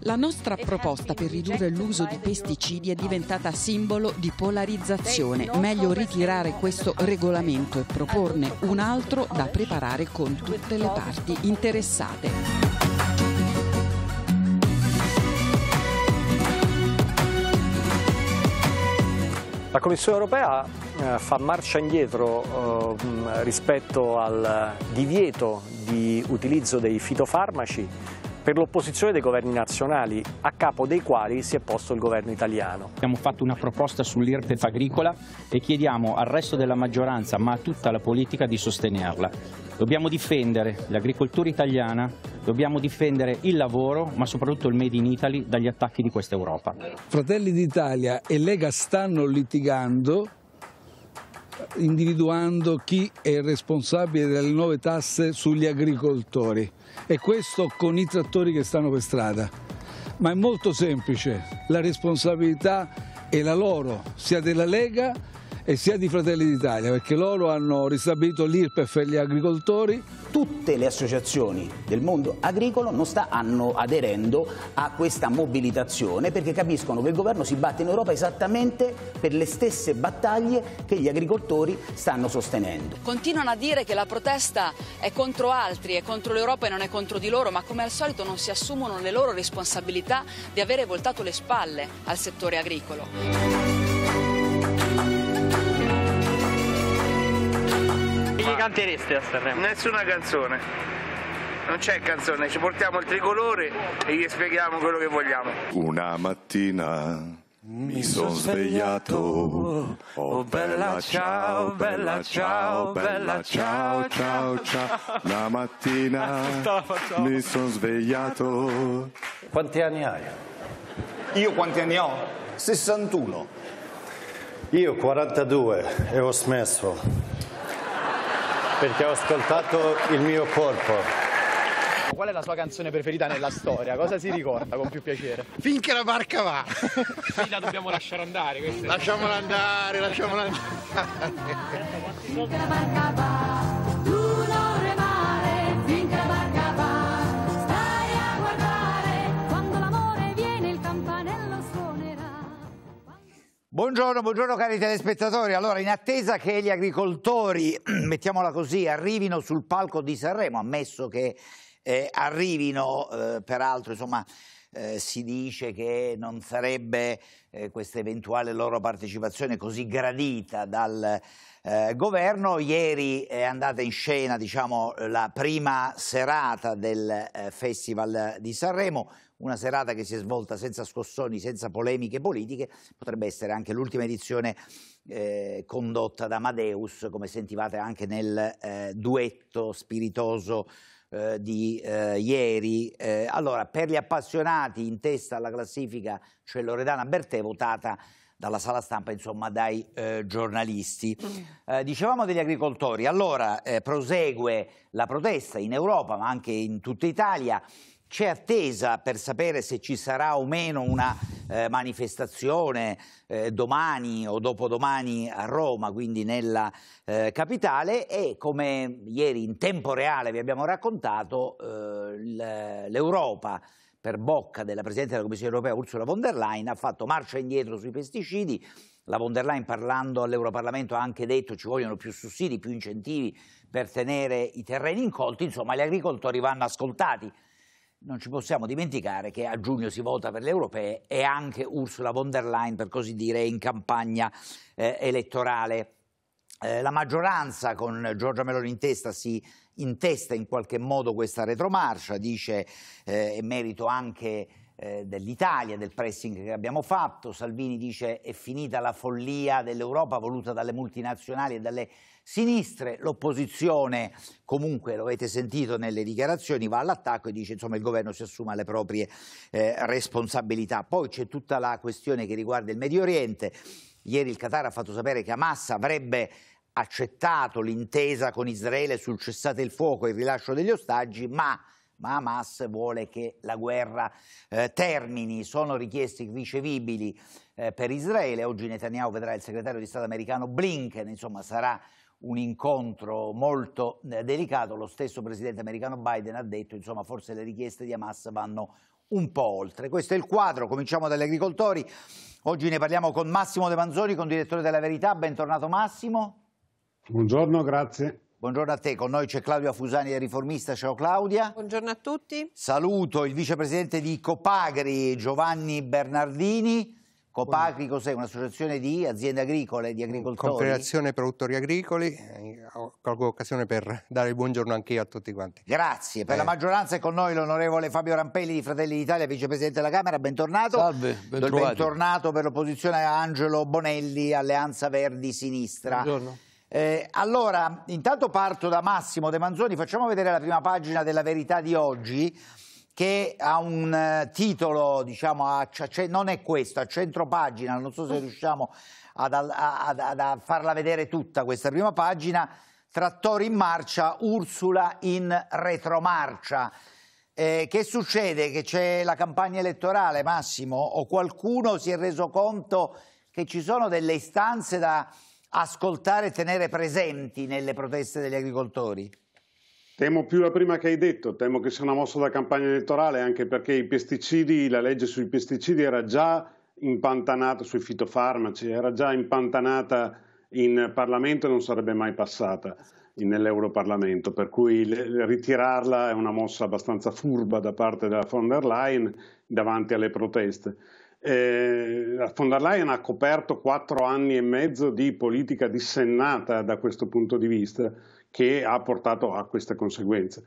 La nostra proposta per ridurre l'uso di pesticidi è diventata simbolo di polarizzazione. Meglio ritirare questo regolamento e proporne un altro da preparare con tutte le parti interessate. La Commissione europea eh, fa marcia indietro eh, rispetto al divieto di utilizzo dei fitofarmaci per l'opposizione dei governi nazionali, a capo dei quali si è posto il governo italiano. Abbiamo fatto una proposta sull'IRPEF agricola e chiediamo al resto della maggioranza, ma a tutta la politica, di sostenerla. Dobbiamo difendere l'agricoltura italiana, dobbiamo difendere il lavoro, ma soprattutto il Made in Italy dagli attacchi di questa Europa. Fratelli d'Italia e Lega stanno litigando individuando chi è responsabile delle nuove tasse sugli agricoltori e questo con i trattori che stanno per strada. Ma è molto semplice, la responsabilità è la loro, sia della Lega e sia di Fratelli d'Italia perché loro hanno ristabilito l'IRPEF e gli agricoltori. Tutte le associazioni del mondo agricolo non stanno aderendo a questa mobilitazione perché capiscono che il governo si batte in Europa esattamente per le stesse battaglie che gli agricoltori stanno sostenendo. Continuano a dire che la protesta è contro altri, è contro l'Europa e non è contro di loro, ma come al solito non si assumono le loro responsabilità di avere voltato le spalle al settore agricolo. canteresti a Sanremo? Nessuna canzone. Non c'è canzone, ci portiamo il tricolore e gli spieghiamo quello che vogliamo. Una mattina mi sono svegliato, oh, oh bella ciao, bella ciao, bella ciao, ciao, ciao. La mattina mi sono svegliato. Quanti anni hai? Io quanti anni ho? 61. Io 42 e ho smesso perché ho ascoltato il mio corpo. Qual è la sua canzone preferita nella storia? Cosa si ricorda con più piacere? Finché la barca va! Sì, la dobbiamo lasciare andare. Lasciamola andare, lasciamola andare. Finché la barca va! Buongiorno, buongiorno cari telespettatori. Allora, in attesa che gli agricoltori, mettiamola così, arrivino sul palco di Sanremo, ammesso che eh, arrivino, eh, peraltro, insomma, eh, si dice che non sarebbe eh, questa eventuale loro partecipazione così gradita dal eh, governo. Ieri è andata in scena, diciamo, la prima serata del eh, Festival di Sanremo una serata che si è svolta senza scossoni, senza polemiche politiche, potrebbe essere anche l'ultima edizione eh, condotta da Amadeus, come sentivate anche nel eh, duetto spiritoso eh, di eh, ieri. Eh, allora, per gli appassionati in testa alla classifica c'è cioè Loredana Bertè, votata dalla sala stampa, insomma, dai eh, giornalisti. Mm. Eh, dicevamo degli agricoltori, allora eh, prosegue la protesta in Europa, ma anche in tutta Italia. C'è attesa per sapere se ci sarà o meno una eh, manifestazione eh, domani o dopodomani a Roma, quindi nella eh, capitale e come ieri in tempo reale vi abbiamo raccontato eh, l'Europa per bocca della Presidente della Commissione europea Ursula von der Leyen ha fatto marcia indietro sui pesticidi. La von der Leyen parlando all'Europarlamento ha anche detto ci vogliono più sussidi, più incentivi per tenere i terreni incolti, insomma gli agricoltori vanno ascoltati non ci possiamo dimenticare che a giugno si vota per le europee e anche Ursula von der Leyen, per così dire, è in campagna eh, elettorale. Eh, la maggioranza con Giorgia Meloni in testa si intesta in qualche modo questa retromarcia, dice eh, in merito anche eh, dell'Italia, del pressing che abbiamo fatto. Salvini dice è finita la follia dell'Europa voluta dalle multinazionali e dalle sinistre, l'opposizione comunque, lo avete sentito nelle dichiarazioni, va all'attacco e dice insomma il governo si assuma le proprie eh, responsabilità. Poi c'è tutta la questione che riguarda il Medio Oriente. Ieri il Qatar ha fatto sapere che Hamas avrebbe accettato l'intesa con Israele sul cessate il fuoco e il rilascio degli ostaggi, ma ma Hamas vuole che la guerra eh, termini. Sono richieste ricevibili eh, per Israele. Oggi Netanyahu vedrà il segretario di Stato americano Blinken, insomma sarà un incontro molto eh, delicato, lo stesso presidente americano Biden ha detto insomma forse le richieste di Hamas vanno un po' oltre. Questo è il quadro, cominciamo dagli agricoltori, oggi ne parliamo con Massimo De Manzoni, con direttore della Verità, bentornato Massimo. Buongiorno, grazie. Buongiorno a te, con noi c'è Claudia Fusani del Riformista, ciao Claudia. Buongiorno a tutti. Saluto il vicepresidente di Copagri Giovanni Bernardini. Copacri cos'è? Un'associazione di aziende agricole, di agricoltori? Confederazione Produttori Agricoli, eh, colgo l'occasione per dare il buongiorno anch'io a tutti quanti. Grazie, per eh. la maggioranza è con noi l'onorevole Fabio Rampelli di Fratelli d'Italia, vicepresidente della Camera, bentornato. Salve, bentornato. Bentornato per l'opposizione a Angelo Bonelli, Alleanza Verdi Sinistra. Buongiorno. Eh, allora, intanto parto da Massimo De Manzoni, facciamo vedere la prima pagina della verità di oggi che ha un eh, titolo, diciamo, a, cioè, non è questo, a centro pagina, non so se ah. riusciamo ad, ad, ad, ad farla vedere tutta questa prima pagina, Trattori in marcia, Ursula in retromarcia. Eh, che succede? Che c'è la campagna elettorale, Massimo? O qualcuno si è reso conto che ci sono delle istanze da ascoltare e tenere presenti nelle proteste degli agricoltori? Temo più la prima che hai detto, temo che sia una mossa da campagna elettorale, anche perché i pesticidi, la legge sui pesticidi era già impantanata sui fitofarmaci, era già impantanata in Parlamento e non sarebbe mai passata nell'Europarlamento, per cui ritirarla è una mossa abbastanza furba da parte della von der Leyen davanti alle proteste. Eh, la von der Leyen ha coperto quattro anni e mezzo di politica dissennata da questo punto di vista che ha portato a queste conseguenze.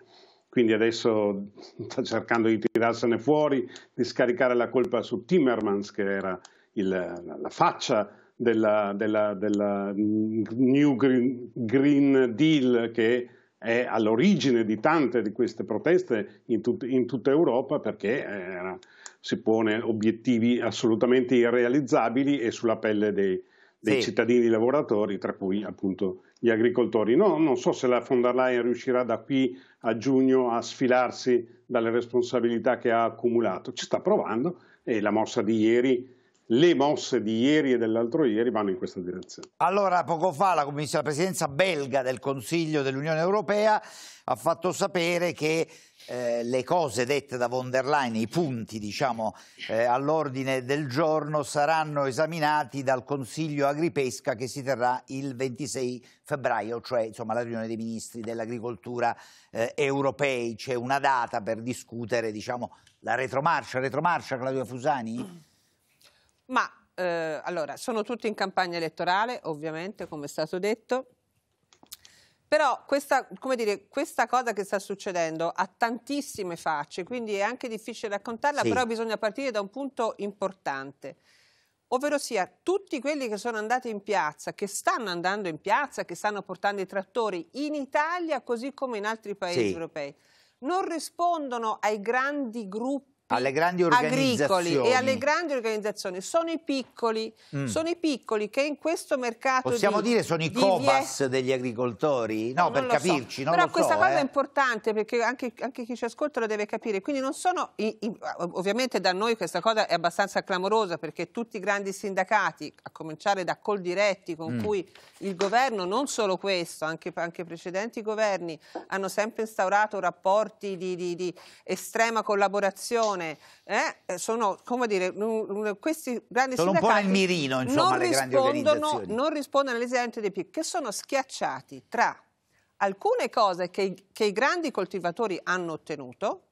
Quindi adesso sta cercando di tirarsene fuori, di scaricare la colpa su Timmermans, che era il, la, faccia della, della, della New Green, Green Deal che è all'origine di tante di queste proteste in, tut in tutta Europa perché eh, si pone obiettivi assolutamente irrealizzabili e sulla pelle dei, dei sì. cittadini lavoratori, tra cui appunto gli agricoltori. No, non so se la von der Leyen riuscirà da qui a giugno a sfilarsi dalle responsabilità che ha accumulato. Ci sta provando e la mossa di ieri le mosse di ieri e dell'altro ieri vanno in questa direzione. Allora, poco fa la Commissione della Presidenza belga del Consiglio dell'Unione Europea ha fatto sapere che eh, le cose dette da von der Leyen, i punti diciamo, eh, all'ordine del giorno saranno esaminati dal Consiglio Agripesca che si terrà il 26 febbraio, cioè insomma, la riunione dei ministri dell'agricoltura eh, europei. C'è una data per discutere diciamo, la retromarcia, retromarcia Claudio Fusani? Ma eh, allora, sono tutti in campagna elettorale, ovviamente, come è stato detto. Però questa, dire, questa, cosa che sta succedendo ha tantissime facce, quindi è anche difficile raccontarla, sì. però bisogna partire da un punto importante. Ovvero sia, tutti quelli che sono andati in piazza, che stanno andando in piazza, che stanno portando i trattori in Italia così come in altri paesi sì. europei, non rispondono ai grandi gruppi alle grandi organizzazioni. agricoli e alle grandi organizzazioni, sono i piccoli, mm. sono i piccoli che in questo mercato Possiamo di, dire sono i copas vie... degli agricoltori? No, no per capirci, so. Però questa so, cosa eh. è importante perché anche, anche, chi ci ascolta lo deve capire, quindi non sono, i, i, ovviamente da noi questa cosa è abbastanza clamorosa perché tutti i grandi sindacati, a cominciare da Coldiretti con mm. cui il governo, non solo questo, anche, anche precedenti governi, hanno sempre instaurato rapporti di, di, di estrema collaborazione attenzione, eh, sono come dire, questi grandi sono un po' nel mirino, insomma, non le grandi organizzazioni. Non rispondono alle esigenze dei piccoli, che sono schiacciati tra alcune cose che, che i grandi coltivatori hanno ottenuto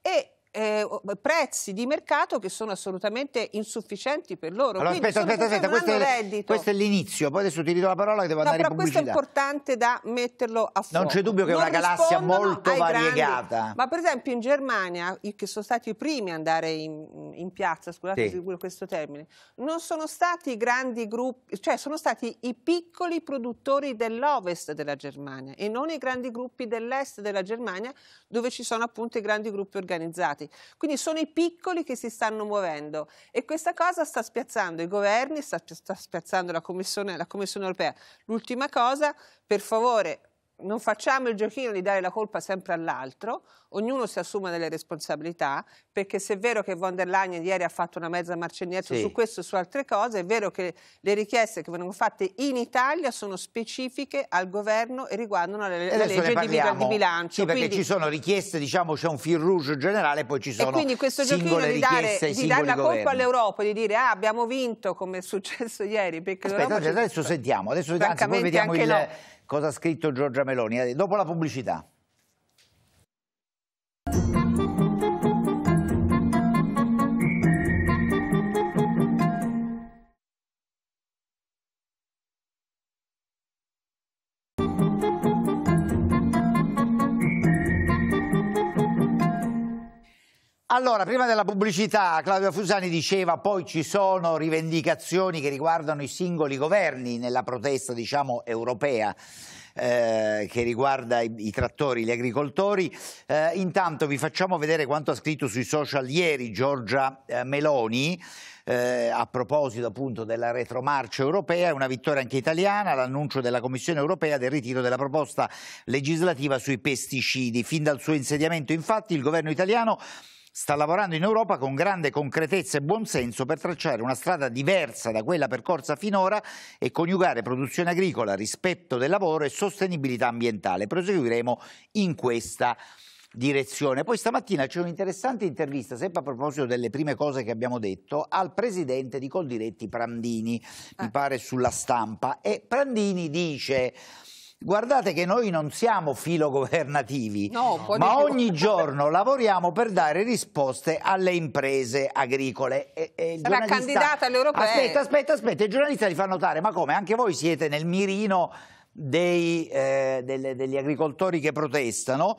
e eh, prezzi di mercato che sono assolutamente insufficienti per loro. Allora, aspetta, aspetta, aspetta, questo è, questo è, l'inizio, poi adesso ti ridò la parola che devo no, andare in pubblicità. questo è importante da metterlo a fuoco. Non c'è dubbio che non è una galassia molto variegata. Grandi, ma per esempio in Germania, che sono stati i primi ad andare in, in piazza, scusate sì. questo termine, non sono stati i grandi gruppi, cioè sono stati i piccoli produttori dell'ovest della Germania e non i grandi gruppi dell'est della Germania dove ci sono appunto i grandi gruppi organizzati. Quindi sono i piccoli che si stanno muovendo e questa cosa sta spiazzando i governi, sta, sta spiazzando la Commissione, la Commissione europea. L'ultima cosa, per favore, non facciamo il giochino di dare la colpa sempre all'altro, ognuno si assuma delle responsabilità, perché se è vero che von der Leyen ieri ha fatto una mezza marcegnetta sì. su questo e su altre cose, è vero che le richieste che vengono fatte in Italia sono specifiche al governo e riguardano la, la legge di, di, bilancio. Sì, perché quindi... ci sono richieste, diciamo c'è un fil rouge generale, poi ci sono e quindi questo giochino di dare, di dare la colpa all'Europa, di dire ah, abbiamo vinto come è successo ieri. Aspetta, adesso ci... sentiamo, adesso anzi, poi vediamo il, no. cosa ha scritto Giorgia Meloni. Eh, dopo la pubblicità. Allora, prima della pubblicità, Claudio Fusani diceva poi ci sono rivendicazioni che riguardano i singoli governi nella protesta, diciamo, europea. Eh, che riguarda i, i, trattori, gli agricoltori. Eh, intanto vi facciamo vedere quanto ha scritto sui social ieri Giorgia eh, Meloni. Eh, a proposito appunto della retromarcia europea, una vittoria anche italiana, l'annuncio della Commissione europea del ritiro della proposta legislativa sui pesticidi. Fin dal suo insediamento infatti il governo italiano sta lavorando in Europa con grande concretezza e buonsenso per tracciare una strada diversa da quella percorsa finora e coniugare produzione agricola, rispetto del lavoro e sostenibilità ambientale. Proseguiremo in questa direzione. Poi stamattina c'è un'interessante intervista, sempre a proposito delle prime cose che abbiamo detto, al presidente di Coldiretti Prandini, ah. mi eh. pare sulla stampa, e Prandini dice... Guardate che noi non siamo filogovernativi, no, ma ogni giorno lavoriamo per dare risposte alle imprese agricole. E, e Sarà giornalista... candidata all'europeo. Aspetta, aspetta, aspetta, i giornalisti li fanno notare, ma come? Anche voi siete nel mirino dei, eh, delle, degli agricoltori che protestano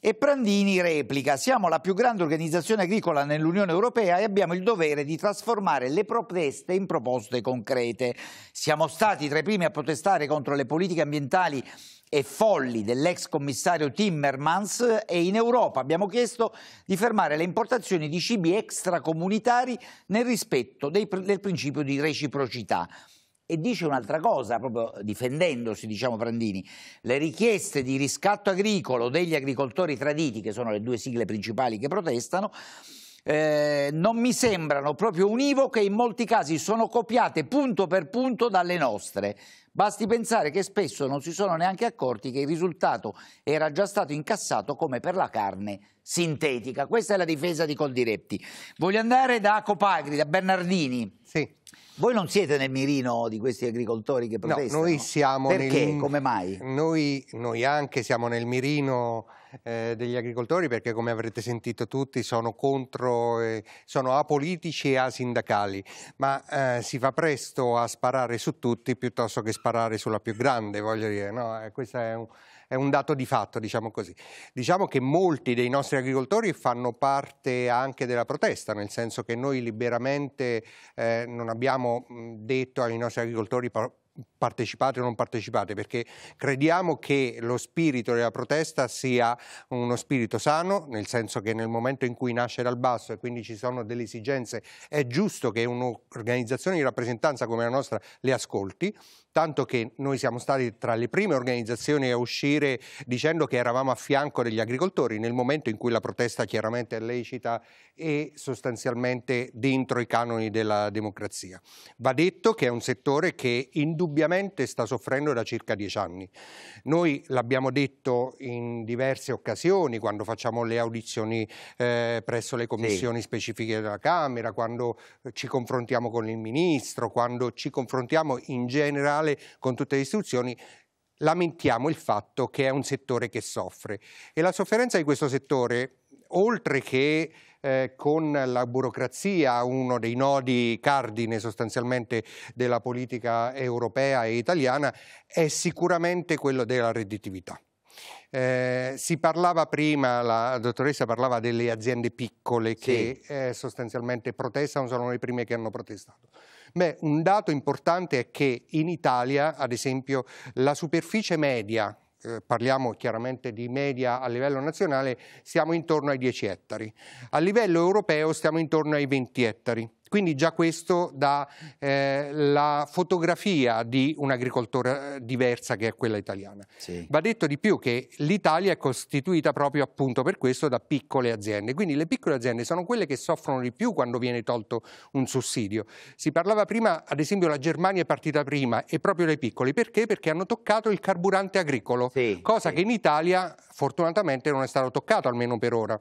e Prandini replica, siamo la più grande organizzazione agricola nell'Unione Europea e abbiamo il dovere di trasformare le proteste in proposte concrete. Siamo stati tra i primi a protestare contro le politiche ambientali e folli dell'ex commissario Timmermans e in Europa abbiamo chiesto di fermare le importazioni di cibi extracomunitari nel rispetto dei, del principio di reciprocità e dice un'altra cosa, proprio difendendosi, diciamo Prandini, le richieste di riscatto agricolo degli agricoltori traditi, che sono le due sigle principali che protestano, eh, non mi sembrano proprio univoche, in molti casi sono copiate punto per punto dalle nostre. Basti pensare che spesso non si sono neanche accorti che il risultato era già stato incassato come per la carne sintetica. Questa è la difesa di Coldiretti. Voglio andare da Copagri, da Bernardini. Sì. Voi non siete nel mirino di questi agricoltori che protestano? No, noi siamo Perché? Nel... Come mai? Noi, noi, anche siamo nel mirino eh, degli agricoltori perché come avrete sentito tutti sono contro, eh, sono apolitici e asindacali, ma eh, si fa presto a sparare su tutti piuttosto che sparare sulla più grande, voglio dire, no? Eh, questo è un è un dato di fatto, diciamo così. Diciamo che molti dei nostri agricoltori fanno parte anche della protesta, nel senso che noi liberamente eh, non abbiamo detto ai nostri agricoltori partecipate o non partecipate, perché crediamo che lo spirito della protesta sia uno spirito sano, nel senso che nel momento in cui nasce dal basso e quindi ci sono delle esigenze, è giusto che un'organizzazione di rappresentanza come la nostra le ascolti, tanto che noi siamo stati tra le prime organizzazioni a uscire dicendo che eravamo a fianco degli agricoltori nel momento in cui la protesta chiaramente è lecita e sostanzialmente dentro i canoni della democrazia. Va detto che è un settore che indubbiamente indubbiamente sta soffrendo da circa dieci anni. Noi l'abbiamo detto in diverse occasioni, quando facciamo le audizioni eh, presso le commissioni sì. specifiche della Camera, quando ci confrontiamo con il Ministro, quando ci confrontiamo in generale con tutte le istituzioni, lamentiamo il fatto che è un settore che soffre. E la sofferenza di questo settore, oltre che eh, con la burocrazia, uno dei nodi cardine sostanzialmente della politica europea e italiana, è sicuramente quello della redditività. Eh, si parlava prima, la dottoressa parlava delle aziende piccole sì. che eh, sostanzialmente protestano, sono le prime che hanno protestato. Beh, un dato importante è che in Italia, ad esempio, la superficie media eh, parliamo chiaramente di media a livello nazionale, siamo intorno ai 10 ettari. A livello europeo stiamo intorno ai 20 ettari. Quindi già questo dà eh, la fotografia di un'agricoltura eh, diversa che è quella italiana. Sì. Va detto di più che l'Italia è costituita proprio appunto per questo da piccole aziende, quindi le piccole aziende sono quelle che soffrono di più quando viene tolto un sussidio. Si parlava prima, ad esempio la Germania è partita prima e proprio le piccole, perché? Perché hanno toccato il carburante agricolo, sì, cosa sì. che in Italia fortunatamente non è stato toccato almeno per ora.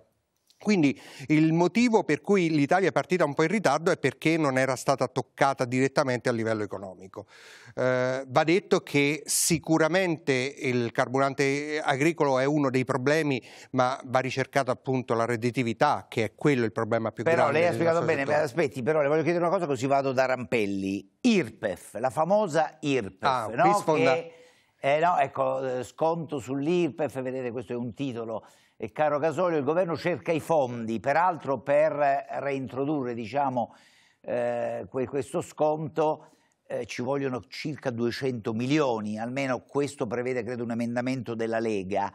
Quindi il motivo per cui l'Italia è partita un po' in ritardo è perché non era stata toccata direttamente a livello economico. Eh, va detto che sicuramente il carburante agricolo è uno dei problemi, ma va ricercata appunto la redditività, che è quello il problema più però grande. Però lei ha spiegato bene, settore. aspetti, però le voglio chiedere una cosa così vado da Rampelli. IRPEF, la famosa IRPEF, ah, no? Che, eh, no, ecco, eh, sconto sull'IRPEF, vedete questo è un titolo e caro Casolio, il governo cerca i fondi, peraltro per reintrodurre diciamo, eh, questo sconto eh, ci vogliono circa 200 milioni, almeno questo prevede credo un emendamento della Lega.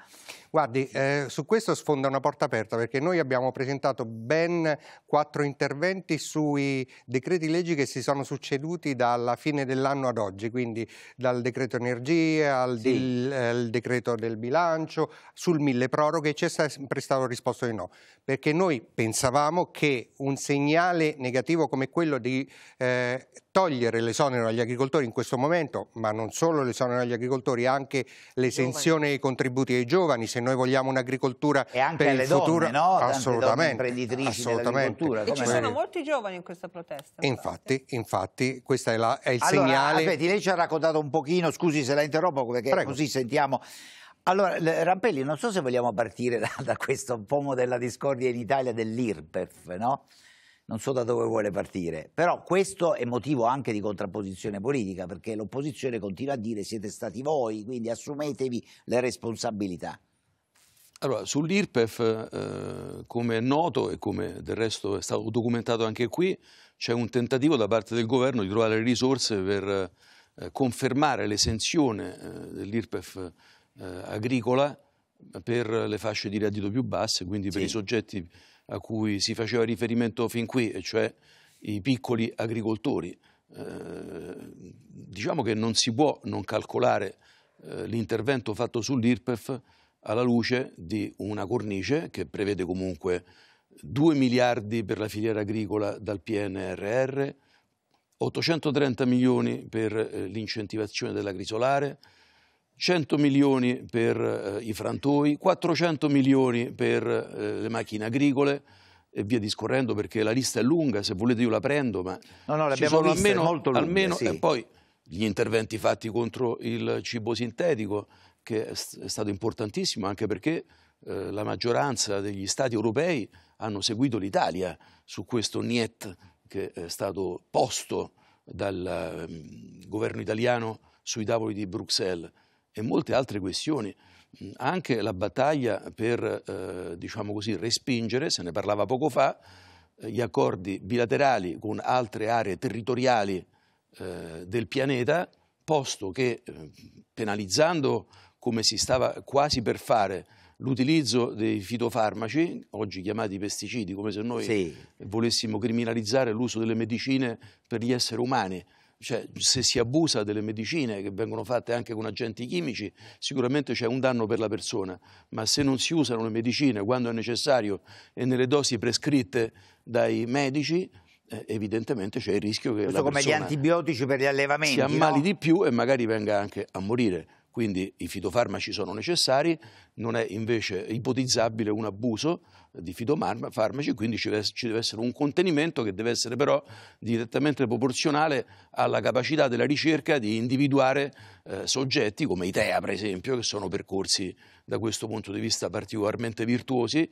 Guardi, eh, su questo sfonda una porta aperta perché noi abbiamo presentato ben quattro interventi sui decreti leggi che si sono succeduti dalla fine dell'anno ad oggi, quindi dal decreto energia al sì. del, eh, decreto del bilancio, sul mille proroghe c'è sempre stato risposto di no, perché noi pensavamo che un segnale negativo come quello di eh, togliere l'esonero agli agricoltori in questo momento, ma non solo l'esonero agli agricoltori, anche l'esenzione dei contributi ai giovani, se noi vogliamo un'agricoltura per il futuro. Donne, no? Assolutamente. assolutamente. E ci sono molti giovani in questa protesta. Infatti, infatti questo è, la, è il allora, segnale. Aspetti, lei ci ha raccontato un pochino, scusi se la interrompo perché Prego. così sentiamo. Allora, Rampelli, non so se vogliamo partire da, da questo pomo della discordia in Italia dell'IRPEF, no? non so da dove vuole partire, però questo è motivo anche di contrapposizione politica, perché l'opposizione continua a dire siete stati voi, quindi assumetevi le responsabilità. Allora, sull'IRPEF, eh, come è noto e come del resto è stato documentato anche qui, c'è un tentativo da parte del governo di trovare le risorse per eh, confermare l'esenzione eh, dell'IRPEF eh, agricola per le fasce di reddito più basse, quindi sì. per i soggetti a cui si faceva riferimento fin qui, e cioè i piccoli agricoltori. Eh, diciamo che non si può non calcolare eh, l'intervento fatto sull'IRPEF alla luce di una cornice che prevede comunque 2 miliardi per la filiera agricola dal PNRR, 830 milioni per eh, l'incentivazione dell'agrisolare, 100 milioni per eh, i frantoi, 400 milioni per eh, le macchine agricole e via discorrendo perché la lista è lunga, se volete io la prendo, ma no, no, ci sono viste, almeno, lunghe, almeno sì. e poi gli interventi fatti contro il cibo sintetico che è, è stato importantissimo anche perché eh, la maggioranza degli stati europei hanno seguito l'Italia su questo niet che è stato posto dal um, governo italiano sui tavoli di Bruxelles e molte altre questioni. Anche la battaglia per, eh, diciamo così, respingere, se ne parlava poco fa, eh, gli accordi bilaterali con altre aree territoriali eh, del pianeta, posto che eh, penalizzando come si stava quasi per fare l'utilizzo dei fitofarmaci, oggi chiamati pesticidi, come se noi sì. volessimo criminalizzare l'uso delle medicine per gli esseri umani, cioè, se si abusa delle medicine che vengono fatte anche con agenti chimici, sicuramente c'è un danno per la persona, ma se non si usano le medicine quando è necessario e nelle dosi prescritte dai medici, eh, evidentemente c'è il rischio che Questo la persona come gli antibiotici per gli allevamenti, si ammali no? di più e magari venga anche a morire. Quindi i fitofarmaci sono necessari, non è invece ipotizzabile un abuso di fitofarmaci, quindi ci deve essere un contenimento che deve essere però direttamente proporzionale alla capacità della ricerca di individuare eh, soggetti come ITEA per esempio, che sono percorsi da questo punto di vista particolarmente virtuosi,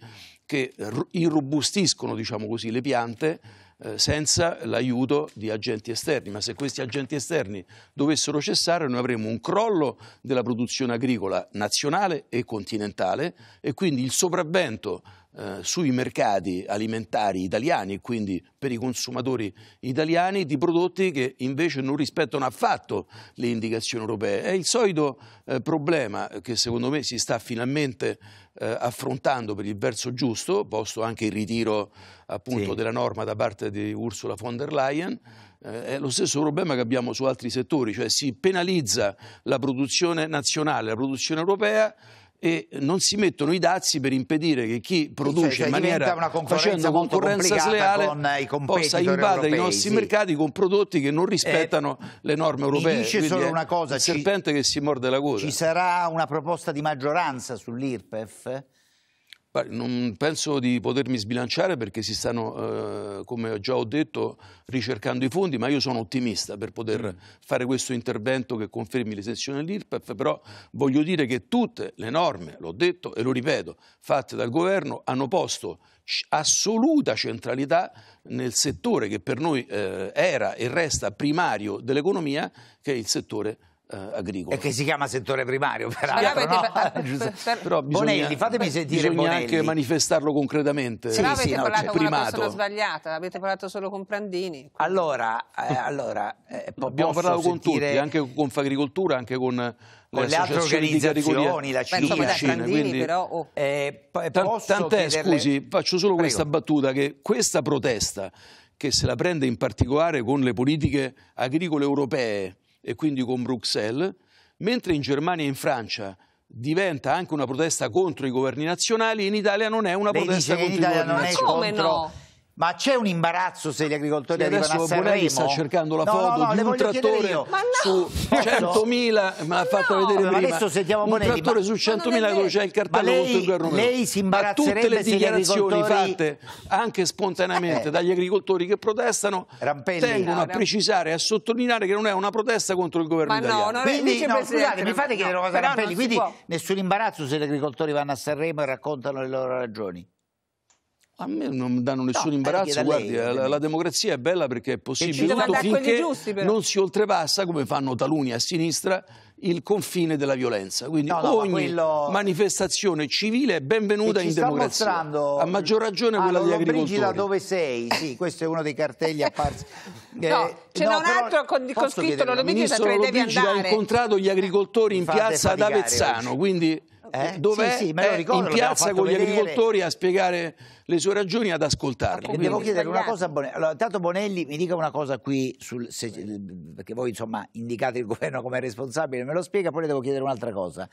che irrobustiscono diciamo così, le piante eh, senza l'aiuto di agenti esterni, ma se questi agenti esterni dovessero cessare noi avremo un crollo della produzione agricola nazionale e continentale e quindi il sopravvento eh, sui mercati alimentari italiani e quindi per i consumatori italiani di prodotti che invece non rispettano affatto le indicazioni europee. È il solito eh, problema che secondo me si sta finalmente eh, affrontando per il verso giusto, posto anche il ritiro appunto sì. della norma da parte di Ursula von der Leyen. Eh, è lo stesso problema che abbiamo su altri settori, cioè si penalizza la produzione nazionale, la produzione europea e non si mettono i dazi per impedire che chi produce cioè, in maniera concorrenza facendo concorrenza sleale con possa invadere europei, i nostri sì. mercati con prodotti che non eh, rispettano eh, le norme europee. Mi dice Quindi solo una cosa, il serpente che si morde la coda. Ci sarà una proposta di maggioranza sull'IRPEF? Non penso di potermi sbilanciare perché si stanno, eh, come già ho detto, ricercando i fondi, ma io sono ottimista per poter mm. fare questo intervento che confermi l'esenzione all'IRPEF, però voglio dire che tutte le norme, l'ho detto e lo ripeto, fatte dal governo hanno posto assoluta centralità nel settore che per noi eh, era e resta primario dell'economia, che è il settore eh, agricolo. E che si chiama settore primario, peraltro. No? Per, per, Però bisogna, Bonelli, fatemi sentire bisogna Bonelli. anche manifestarlo concretamente. Sì, Però avete sì, parlato no, con primato. una persona sbagliata, avete parlato solo con Prandini. Allora, eh, allora eh, abbiamo parlato sentire... con tutti, anche con Fagricoltura, anche con con le, le altre organizzazioni, la Cina, Beh, Cina quindi, però, oh. eh, tant'è, chiederle... scusi, faccio solo Prego. questa battuta che questa protesta che se la prende in particolare con le politiche agricole europee e quindi con Bruxelles, mentre in Germania e in Francia diventa anche una protesta contro i governi nazionali, in Italia non è una Lei protesta dice, contro i governi nazionali. Come no? Ma c'è un imbarazzo se gli agricoltori sì, arrivano a Sanremo? Adesso sta cercando la foto no, no, di un trattore su 100.000, ma l'ha fatta vedere prima. Adesso sentiamo un trattore su 100.000 dove c'è il cartello contro il governo. Lei si imbarazzerebbe tutte le dichiarazioni fatte anche spontaneamente eh. dagli agricoltori che protestano Rampelli. tengono a precisare e a sottolineare che non è una protesta contro il governo ma italiano. No, quindi, no, scusate, mi fate chiedere una cosa Rampelli, quindi nessun imbarazzo se gli agricoltori vanno a Sanremo e raccontano le loro ragioni? A me non danno nessun no, eh, imbarazzo, guardi, lei, la, la, democrazia è bella perché è possibile tutto finché giusti, non si oltrepassa, come fanno taluni a sinistra, il confine della violenza. Quindi no, no, ogni ma quello... manifestazione civile è benvenuta in democrazia. Mostrando... A maggior ragione ah, quella degli agricoltori. Brigida dove sei? Sì, questo è uno dei cartelli apparsi. no, eh, c'è ce un altro con, con scritto Lollobrigida dove devi andare. ha incontrato gli agricoltori Mi in piazza ad Avezzano, oggi. quindi eh, eh? dove sì, sì, me lo eh, ricordo, in piazza con gli vedere. agricoltori a spiegare le sue ragioni, ad ascoltarli. Eh, Quindi... Devo chiedere una cosa a Bonelli. Allora, tanto Bonelli mi dica una cosa qui, sul, se, perché voi insomma indicate il governo come responsabile, me lo spiega, poi le devo chiedere un'altra cosa.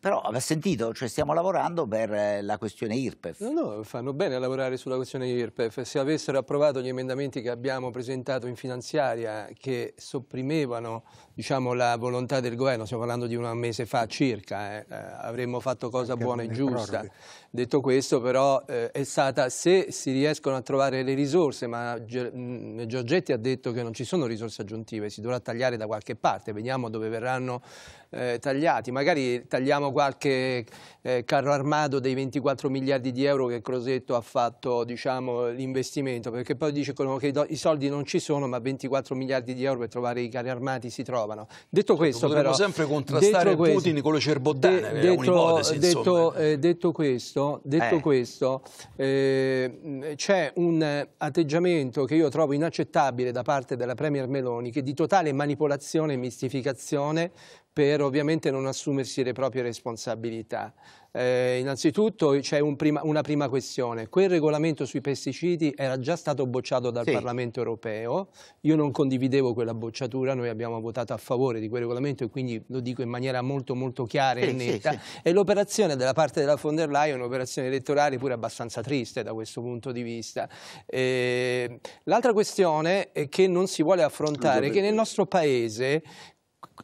Però aveva sentito, cioè stiamo lavorando per eh, la questione IRPEF. No, no, fanno bene a lavorare sulla questione IRPEF. Se avessero approvato gli emendamenti che abbiamo presentato in finanziaria che sopprimevano diciamo, la volontà del governo, stiamo parlando di un mese fa circa, eh, eh avremmo fatto cosa buona e giusta. Proroghe. Detto questo però eh, è stata, se si riescono a trovare le risorse, ma mm, Giorgetti ha detto che non ci sono risorse aggiuntive, si dovrà tagliare da qualche parte, vediamo dove verranno eh, tagliati, magari tagliamo qualche eh, carro armato dei 24 miliardi di euro che Crosetto ha fatto diciamo, l'investimento, perché poi dicono che i soldi non ci sono ma 24 miliardi di euro per trovare i carri armati si trovano. Detto certo, questo certo, però... sempre contrastare Putin questo, con le cerboddane, è un'ipotesi detto, ecco. eh, detto questo questo, detto eh. questo eh, c'è un atteggiamento che io trovo inaccettabile da parte della Premier Meloni, che è di totale manipolazione e mistificazione per ovviamente non assumersi le proprie responsabilità. Eh, innanzitutto c'è un una prima questione. Quel regolamento sui pesticidi era già stato bocciato dal sì. Parlamento europeo. Io non condividevo quella bocciatura, noi abbiamo votato a favore di quel regolamento e quindi lo dico in maniera molto molto chiara sì, e netta. Sì, e l'operazione della parte della von der Leyen è un'operazione elettorale pure abbastanza triste da questo punto di vista. Eh, L'altra questione è che non si vuole affrontare è che nel nostro paese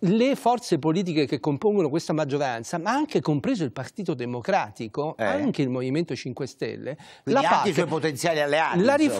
le forze politiche che compongono questa maggioranza, ma anche compreso il Partito Democratico, eh. anche il Movimento 5 Stelle, quindi la PAC, i suoi potenziali alleati.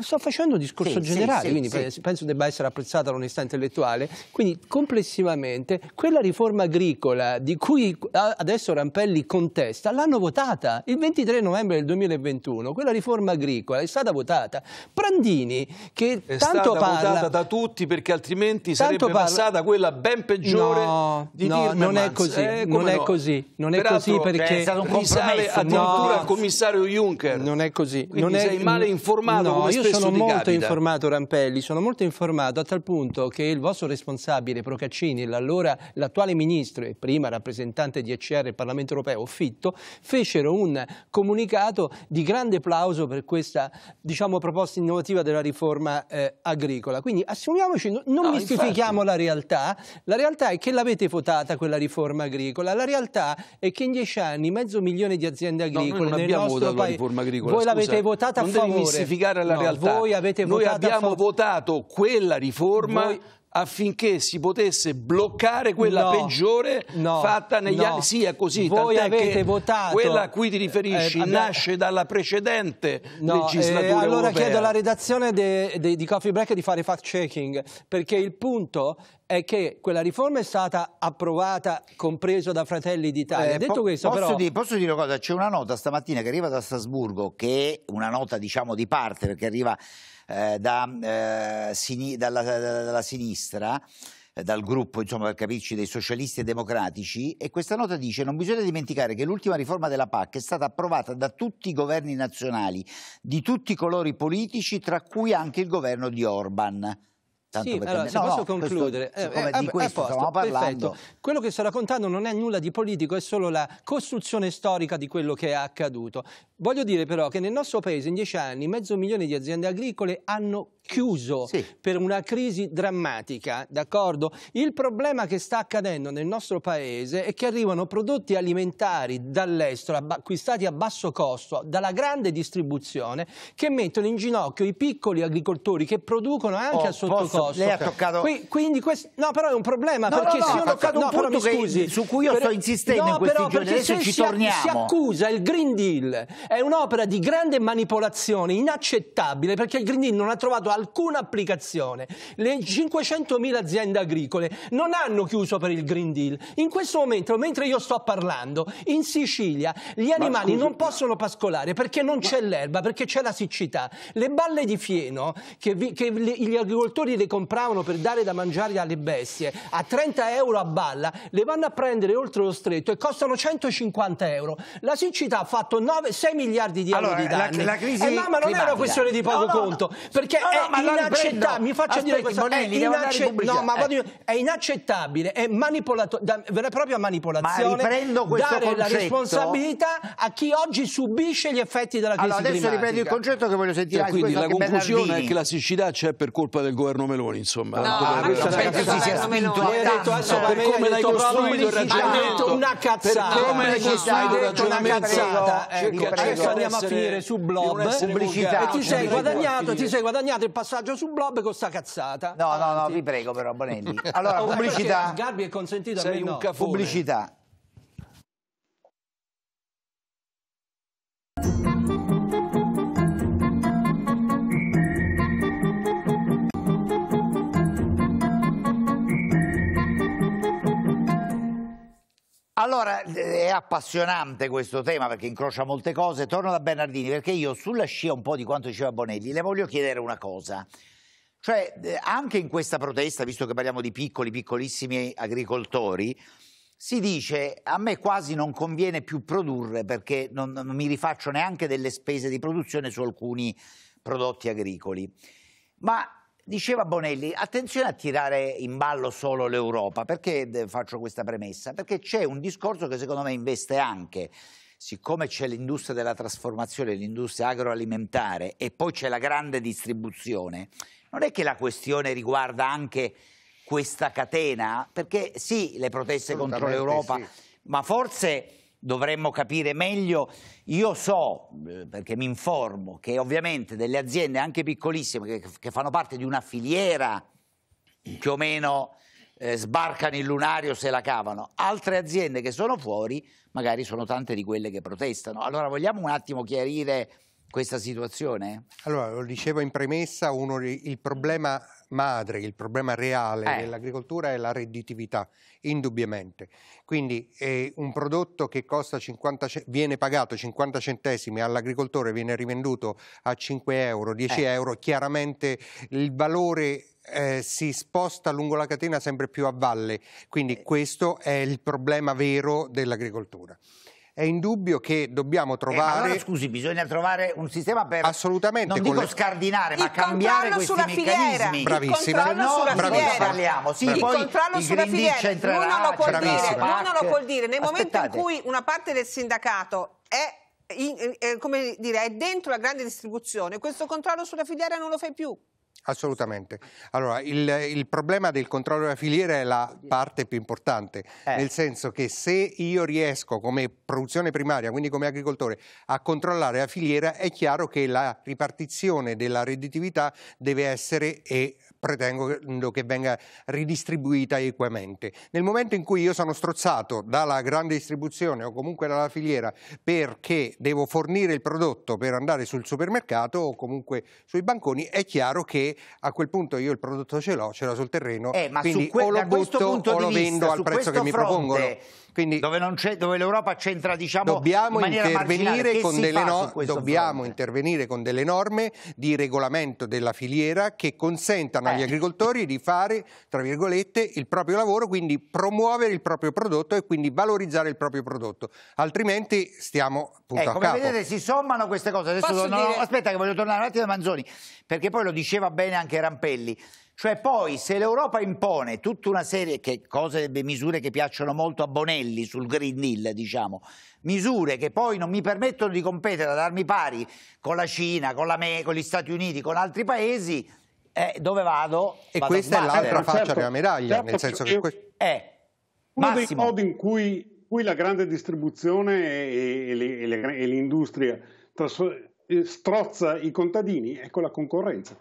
sto facendo un discorso sì, generale, sì, quindi sì. penso debba essere apprezzata l'onestà intellettuale. Quindi complessivamente quella riforma agricola di cui adesso Rampelli contesta, l'hanno votata il 23 novembre del 2021. Quella riforma agricola è stata votata. Prandini, che è tanto parla... È stata votata da tutti perché altrimenti sarebbe parla, passata quella ben peggiore no, di no, Dirmans. non è così, eh, non no? è così, non Peraltro, cioè, è così perché cioè, risale addirittura no, al commissario Juncker. Non è così. Quindi non sei è, male informato no, io sono molto capita. informato Rampelli, sono molto informato a tal punto che il vostro responsabile Procaccini, l'allora l'attuale ministro e prima rappresentante di ECR al Parlamento Europeo Fitto, fecero un comunicato di grande applauso per questa diciamo, proposta innovativa della riforma eh, agricola. Quindi assumiamoci, non no, mistifichiamo infatti. la realtà, la realtà è che l'avete votata quella riforma agricola, la realtà è che in dieci anni mezzo milione di aziende agricole no, non abbiamo votato paese, la riforma agricola. Voi l'avete votata a non favore. Non mistificare la no, realtà. Voi avete noi abbiamo votato quella riforma voi affinché si potesse bloccare quella no, peggiore no, fatta negli no. anni. Sì, è così. Voi avete votato. Quella a cui ti riferisci eh, nasce dalla precedente legislatura. Eh, allora europea. chiedo alla redazione de, de, di Coffee Break di fare fact checking perché il punto è che quella riforma è stata approvata, compreso da Fratelli d'Italia. Eh, Detto po questo, posso, però... dire, posso dire una cosa? C'è una nota stamattina che arriva da Strasburgo, che è una nota diciamo di parte perché arriva eh, da, eh, sini, dalla, dalla, sinistra, eh, dal gruppo, insomma, per capirci, dei socialisti e democratici, e questa nota dice non bisogna dimenticare che l'ultima riforma della PAC è stata approvata da tutti i governi nazionali, di tutti i colori politici, tra cui anche il governo di Orban. Tanto sì, allora, se no, posso concludere, questo, eh, eh, di eh, questo posto, stiamo parlando. Perfetto. Quello che sto raccontando non è nulla di politico, è solo la costruzione storica di quello che è accaduto. Voglio dire però che nel nostro paese in dieci anni mezzo milione di aziende agricole hanno chiuso sì. per una crisi drammatica, d'accordo? Il problema che sta accadendo nel nostro paese è che arrivano prodotti alimentari dall'estero, acquistati a basso costo, dalla grande distribuzione, che mettono in ginocchio i piccoli agricoltori che producono anche oh, a sottocosto posso. Lei ha toccato... Qui, quindi questo... No, però è un problema, no, perché no, no, se io ho toccato un no, punto però, scusi, su cui io per... sto insistendo no, in questi però, giorni, adesso ci si torniamo. Si accusa il Green Deal, è un'opera di grande manipolazione, inaccettabile, perché il Green Deal non ha trovato alcuna applicazione. Le 500.000 aziende agricole non hanno chiuso per il Green Deal. In questo momento, mentre io sto parlando, in Sicilia gli animali scusi, non possono pascolare perché non c'è l'erba, perché c'è la siccità. Le balle di fieno che, vi, che gli agricoltori le compravano per dare da mangiare alle bestie a 30 euro a balla, le vanno a prendere oltre lo stretto e costano 150 euro. La siccità ha fatto 9, 6 miliardi di euro allora, di danni. La, la crisi eh, ma non climatica. è una questione di poco no, conto, perché no, è inaccettabile. Mi faccia dire questo, è, inaccett- no, ma eh. voglio, è inaccettabile, è manipolato- da, vera e propria manipolazione. Ma riprendo questo dare concetto. la responsabilità a chi oggi subisce gli effetti della crisi allora, adesso climatica. riprendo il concetto che voglio sentire. Cioè, quindi la conclusione è che la siccità c'è per colpa del governo Meloni. Meloni, insomma. No, per questa non penso che si sia spinto a detto adesso per come l'hai costruito il ragionamento. una cazzata. Per come l'hai costruito il ragionamento. Ecco, ecco, adesso andiamo a finire su Blob. Pubblicità. E ti sei guadagnato, ti sei guadagnato il passaggio su Blob con sta cazzata. No, no, no, vi prego però, Bonelli. Allora, pubblicità. Gabi è consentito a me no. Pubblicità. Allora è appassionante questo tema perché incrocia molte cose. Torno da Bernardini perché io sulla scia un po' di quanto diceva Bonelli le voglio chiedere una cosa. Cioè eh, anche in questa protesta, visto che parliamo di piccoli, piccolissimi agricoltori, si dice a me quasi non conviene più produrre perché non, non, mi rifaccio neanche delle spese di produzione su alcuni prodotti agricoli. Ma Diceva Bonelli, attenzione a tirare in ballo solo l'Europa, perché faccio questa premessa? Perché c'è un discorso che secondo me investe anche siccome c'è l'industria della trasformazione, l'industria agroalimentare e poi c'è la grande distribuzione, non è che la questione riguarda anche questa catena, perché sì, le proteste contro l'Europa, sì. ma forse dovremmo capire meglio. Io so, eh, perché mi informo, che ovviamente delle aziende anche piccolissime che, che fanno parte di una filiera più o meno eh, sbarcano il lunario se la cavano, altre aziende che sono fuori magari sono tante di quelle che protestano. Allora vogliamo un attimo chiarire questa situazione? Allora, lo dicevo in premessa, uno, il problema madre, il problema reale eh. dell'agricoltura è la redditività, indubbiamente. Quindi eh, un prodotto che 50, viene pagato 50 centesimi all'agricoltore, viene rivenduto a 5 euro, 10 eh. euro, chiaramente il valore eh, si sposta lungo la catena sempre più a valle, quindi eh. questo è il problema vero dell'agricoltura è indubbio che dobbiamo eh, trovare... Eh, allora, scusi, bisogna trovare un sistema per... Assolutamente. Non dico le... scardinare, il ma cambiare questi sulla meccanismi. Bravissima. Se no, sulla bravissima. parliamo. Sì, il poi controllo il sulla filiera. L'uno lo può bravissima. dire, l'uno lo può dire. Nel Aspettate. momento in cui una parte del sindacato è in, eh, eh, come dire, è dentro la grande distribuzione, questo controllo sulla filiera non lo fai più. Assolutamente. Allora, il, il, problema del controllo della filiera è la parte più importante, eh. nel senso che se io riesco come produzione primaria, quindi come agricoltore, a controllare la filiera, è chiaro che la ripartizione della redditività deve essere e pretendo mm, che venga ridistribuita equamente. Nel momento in cui io sono strozzato dalla grande distribuzione o comunque dalla filiera perché devo fornire il prodotto per andare sul supermercato o comunque sui banconi, è chiaro che a quel punto io il prodotto ce l'ho, ce l'ho sul terreno, eh, ma quindi que- o lo butto o lo vista, vendo al prezzo che fronte, mi propongono. Quindi dove, dove l'Europa c'entra diciamo dobbiamo, in intervenire con, no dobbiamo intervenire con delle norme di regolamento della filiera che consentano eh. agli agricoltori di fare tra virgolette il proprio lavoro, quindi promuovere il proprio prodotto e quindi valorizzare il proprio prodotto. Altrimenti stiamo appunto eh, ecco, a come capo. vedete si sommano queste cose. Adesso torno... dire... aspetta che voglio tornare un attimo da Manzoni, perché poi lo diceva bene anche Rampelli. Cioè poi se l'Europa impone tutta una serie di cose, misure che piacciono molto a Bonelli sul Green Deal, diciamo, misure che poi non mi permettono di competere ad armi pari con la Cina, con, la Me, con gli Stati Uniti, con altri paesi, eh, dove vado? E vado questa è l'altra certo, faccia della certo. medaglia, certo, nel senso che... Eh, uno dei modi in cui, cui, la grande distribuzione e, e l'industria eh, strozza i contadini è con la concorrenza.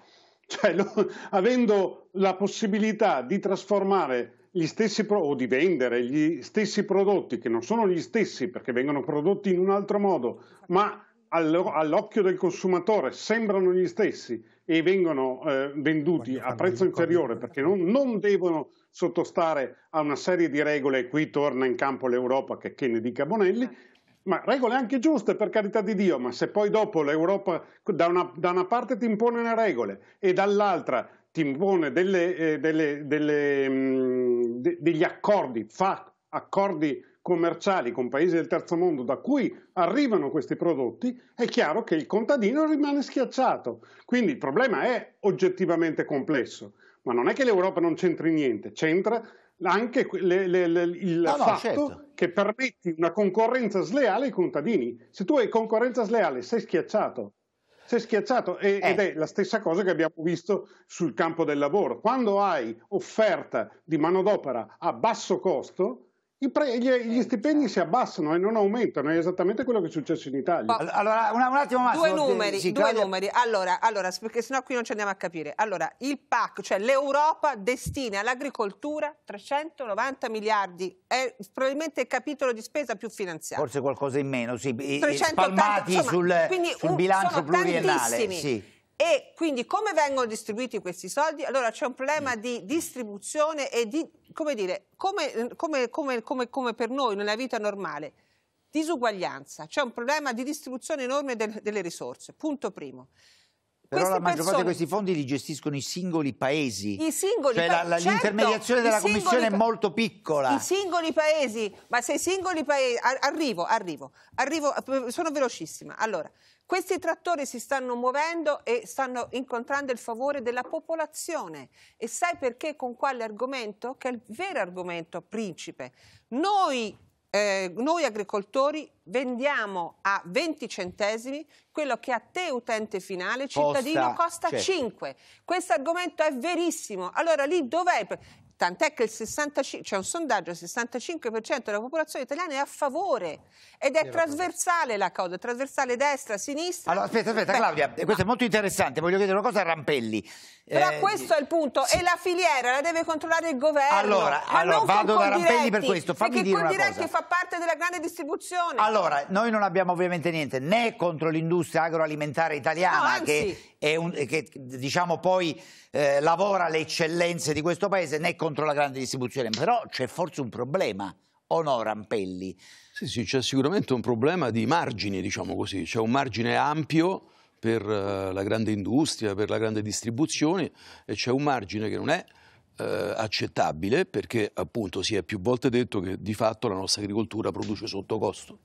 Cioè, lo, avendo la possibilità di trasformare gli stessi pro- o di vendere gli stessi prodotti, che non sono gli stessi perché vengono prodotti in un altro modo, ma all'occhio del consumatore sembrano gli stessi e vengono eh, venduti a prezzo inferiore perché non, non, devono sottostare a una serie di regole, qui torna in campo l'Europa, che, che ne dica Bonelli, ma regole anche giuste, per carità di Dio, ma se poi dopo l'Europa da una, da una parte ti impone le regole e dall'altra ti impone delle, eh, delle, delle, mh, mm, de, degli accordi, fa accordi commerciali con paesi del terzo mondo da cui arrivano questi prodotti, è chiaro che il contadino rimane schiacciato. Quindi il problema è oggettivamente complesso, ma non è che l'Europa non c'entri niente, c'entra anche le, le, le, il no, fatto no, certo. che permetti una concorrenza sleale ai contadini. Se tu hai concorrenza sleale, sei schiacciato. Sei schiacciato e, eh. ed è la stessa cosa che abbiamo visto sul campo del lavoro. Quando hai offerta di manodopera a basso costo, Pre- gli, gli, stipendi si abbassano e non aumentano, è esattamente quello che è successo in Italia. Allora, un, un attimo Massimo. Due numeri, due numeri. Allora, allora, perché sennò qui non ci andiamo a capire. Allora, il PAC, cioè l'Europa destina all'agricoltura 390 miliardi, è probabilmente il capitolo di spesa più finanziario. Forse qualcosa in meno, sì, 380, spalmati insomma, sul, sul un, bilancio pluriennale. Sì. E quindi come vengono distribuiti questi soldi? Allora c'è un problema di distribuzione e di, come dire, come, come, come, come per noi nella vita normale, disuguaglianza. C'è un problema di distribuzione enorme del, delle risorse, punto primo. Però la maggior persone... parte di questi fondi li gestiscono i singoli paesi. I singoli cioè, paesi. Cioè la, certo, l'intermediazione della Commissione è molto piccola. I singoli paesi, ma se i singoli paesi. Arrivo, arrivo, arrivo, sono velocissima. Allora, questi trattori si stanno muovendo e stanno incontrando il favore della popolazione. E sai perché? Con quale argomento? Che è il vero argomento principe. Noi eh, noi agricoltori vendiamo a 20 centesimi quello che a te utente finale, cittadino, costa, costa certo. 5. Questo argomento è verissimo. Allora lì dov'è? Tant'è che c'è un sondaggio, il 65% della popolazione italiana è a favore ed è trasversale la cosa, trasversale destra, sinistra. Allora aspetta, aspetta Beh, Claudia, ma... questo è molto interessante, voglio chiedere una cosa a Rampelli. Però eh, questo è il punto, sì. e la filiera la deve controllare il governo. Allora, allora vado da Rampelli per questo, fammi dire una cosa. fa parte della grande distribuzione. Allora, noi non abbiamo ovviamente niente né contro l'industria agroalimentare italiana no, anzi, che un, che diciamo poi eh, lavora le eccellenze di questo paese né contro la grande distribuzione, però c'è forse un problema, o no Rampelli? Sì, sì, c'è sicuramente un problema di margini, diciamo così, c'è un margine ampio per uh, la grande industria, per la grande distribuzione e c'è un margine che non è eh, accettabile perché appunto si è più volte detto che di fatto la nostra agricoltura produce sotto costo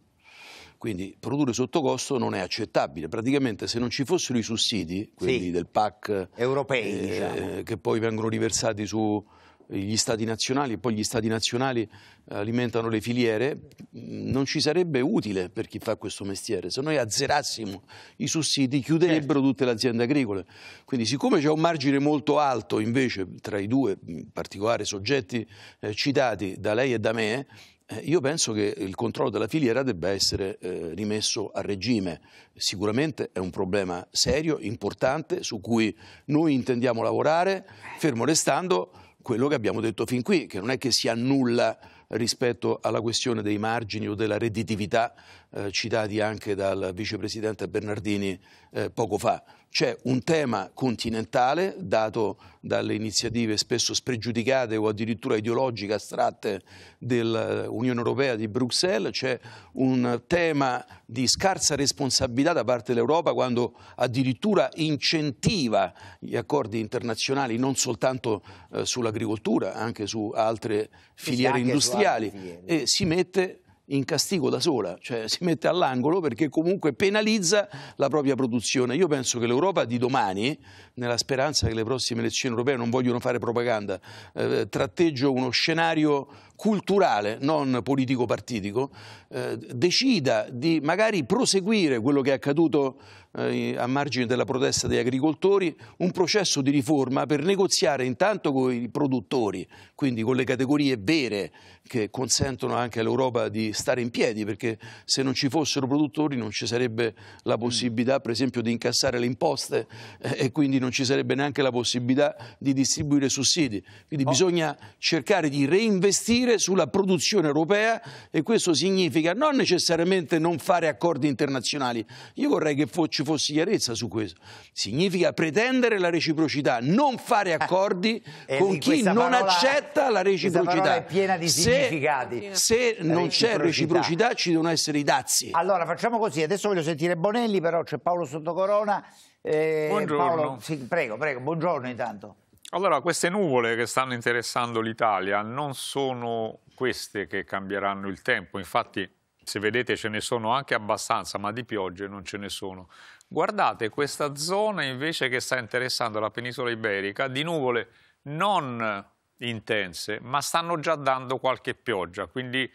quindi produrre sotto costo non è accettabile. Praticamente se non ci fossero i sussidi, quelli sì. del PAC europei, eh, diciamo. Eh, che poi vengono riversati sugli stati nazionali e poi gli stati nazionali alimentano le filiere, mm, non ci sarebbe utile per chi fa questo mestiere. Se noi azzerassimo i sussidi chiuderebbero certo. tutte le aziende agricole. Quindi siccome c'è un margine molto alto invece tra i due, particolari soggetti eh, citati da lei e da me, eh, io penso che il controllo della filiera debba essere eh, rimesso a regime. Sicuramente è un problema serio, importante, su cui noi intendiamo lavorare, fermo restando quello che abbiamo detto fin qui, che non è che si annulla rispetto alla questione dei margini o della redditività eh, citati anche dal vicepresidente Bernardini eh, poco fa. C'è un tema continentale dato dalle iniziative spesso spregiudicate o addirittura ideologiche astratte dell'Unione Europea di Bruxelles, c'è un tema di scarsa responsabilità da parte dell'Europa quando addirittura incentiva gli accordi internazionali non soltanto eh, sull'agricoltura, anche su altre filiere industriali filiere. e si mette in castigo da sola, cioè si mette all'angolo perché comunque penalizza la propria produzione. Io penso che l'Europa di domani nella speranza che le prossime elezioni europee non vogliono fare propaganda, eh, tratteggio uno scenario culturale, non politico-partitico, eh, decida di magari proseguire quello che è accaduto eh, a margine della protesta degli agricoltori, un processo di riforma per negoziare intanto con i produttori, quindi con le categorie vere che consentono anche all'Europa di stare in piedi, perché se non ci fossero produttori non ci sarebbe la possibilità per esempio di incassare le imposte eh, e quindi non ci sarebbe neanche la possibilità di distribuire sussidi. Quindi oh. bisogna cercare di reinvestire sulla produzione europea e questo significa non necessariamente non fare accordi internazionali. Io vorrei che fo ci fosse chiarezza su questo. Significa pretendere la reciprocità, non fare eh. accordi eh, con chi non accetta la reciprocità. è piena di significati. se non c'è reciprocità ci devono essere i dazi. Allora facciamo così, adesso voglio sentire Bonelli, però c'è Paolo Sottocorona eh, buongiorno. Paolo, sì, prego, prego, buongiorno intanto. Allora, queste nuvole che stanno interessando l'Italia non sono queste che cambieranno il tempo, infatti se vedete ce ne sono anche abbastanza, ma di piogge non ce ne sono. Guardate questa zona invece che sta interessando la penisola iberica di nuvole non intense, ma stanno già dando qualche pioggia, quindi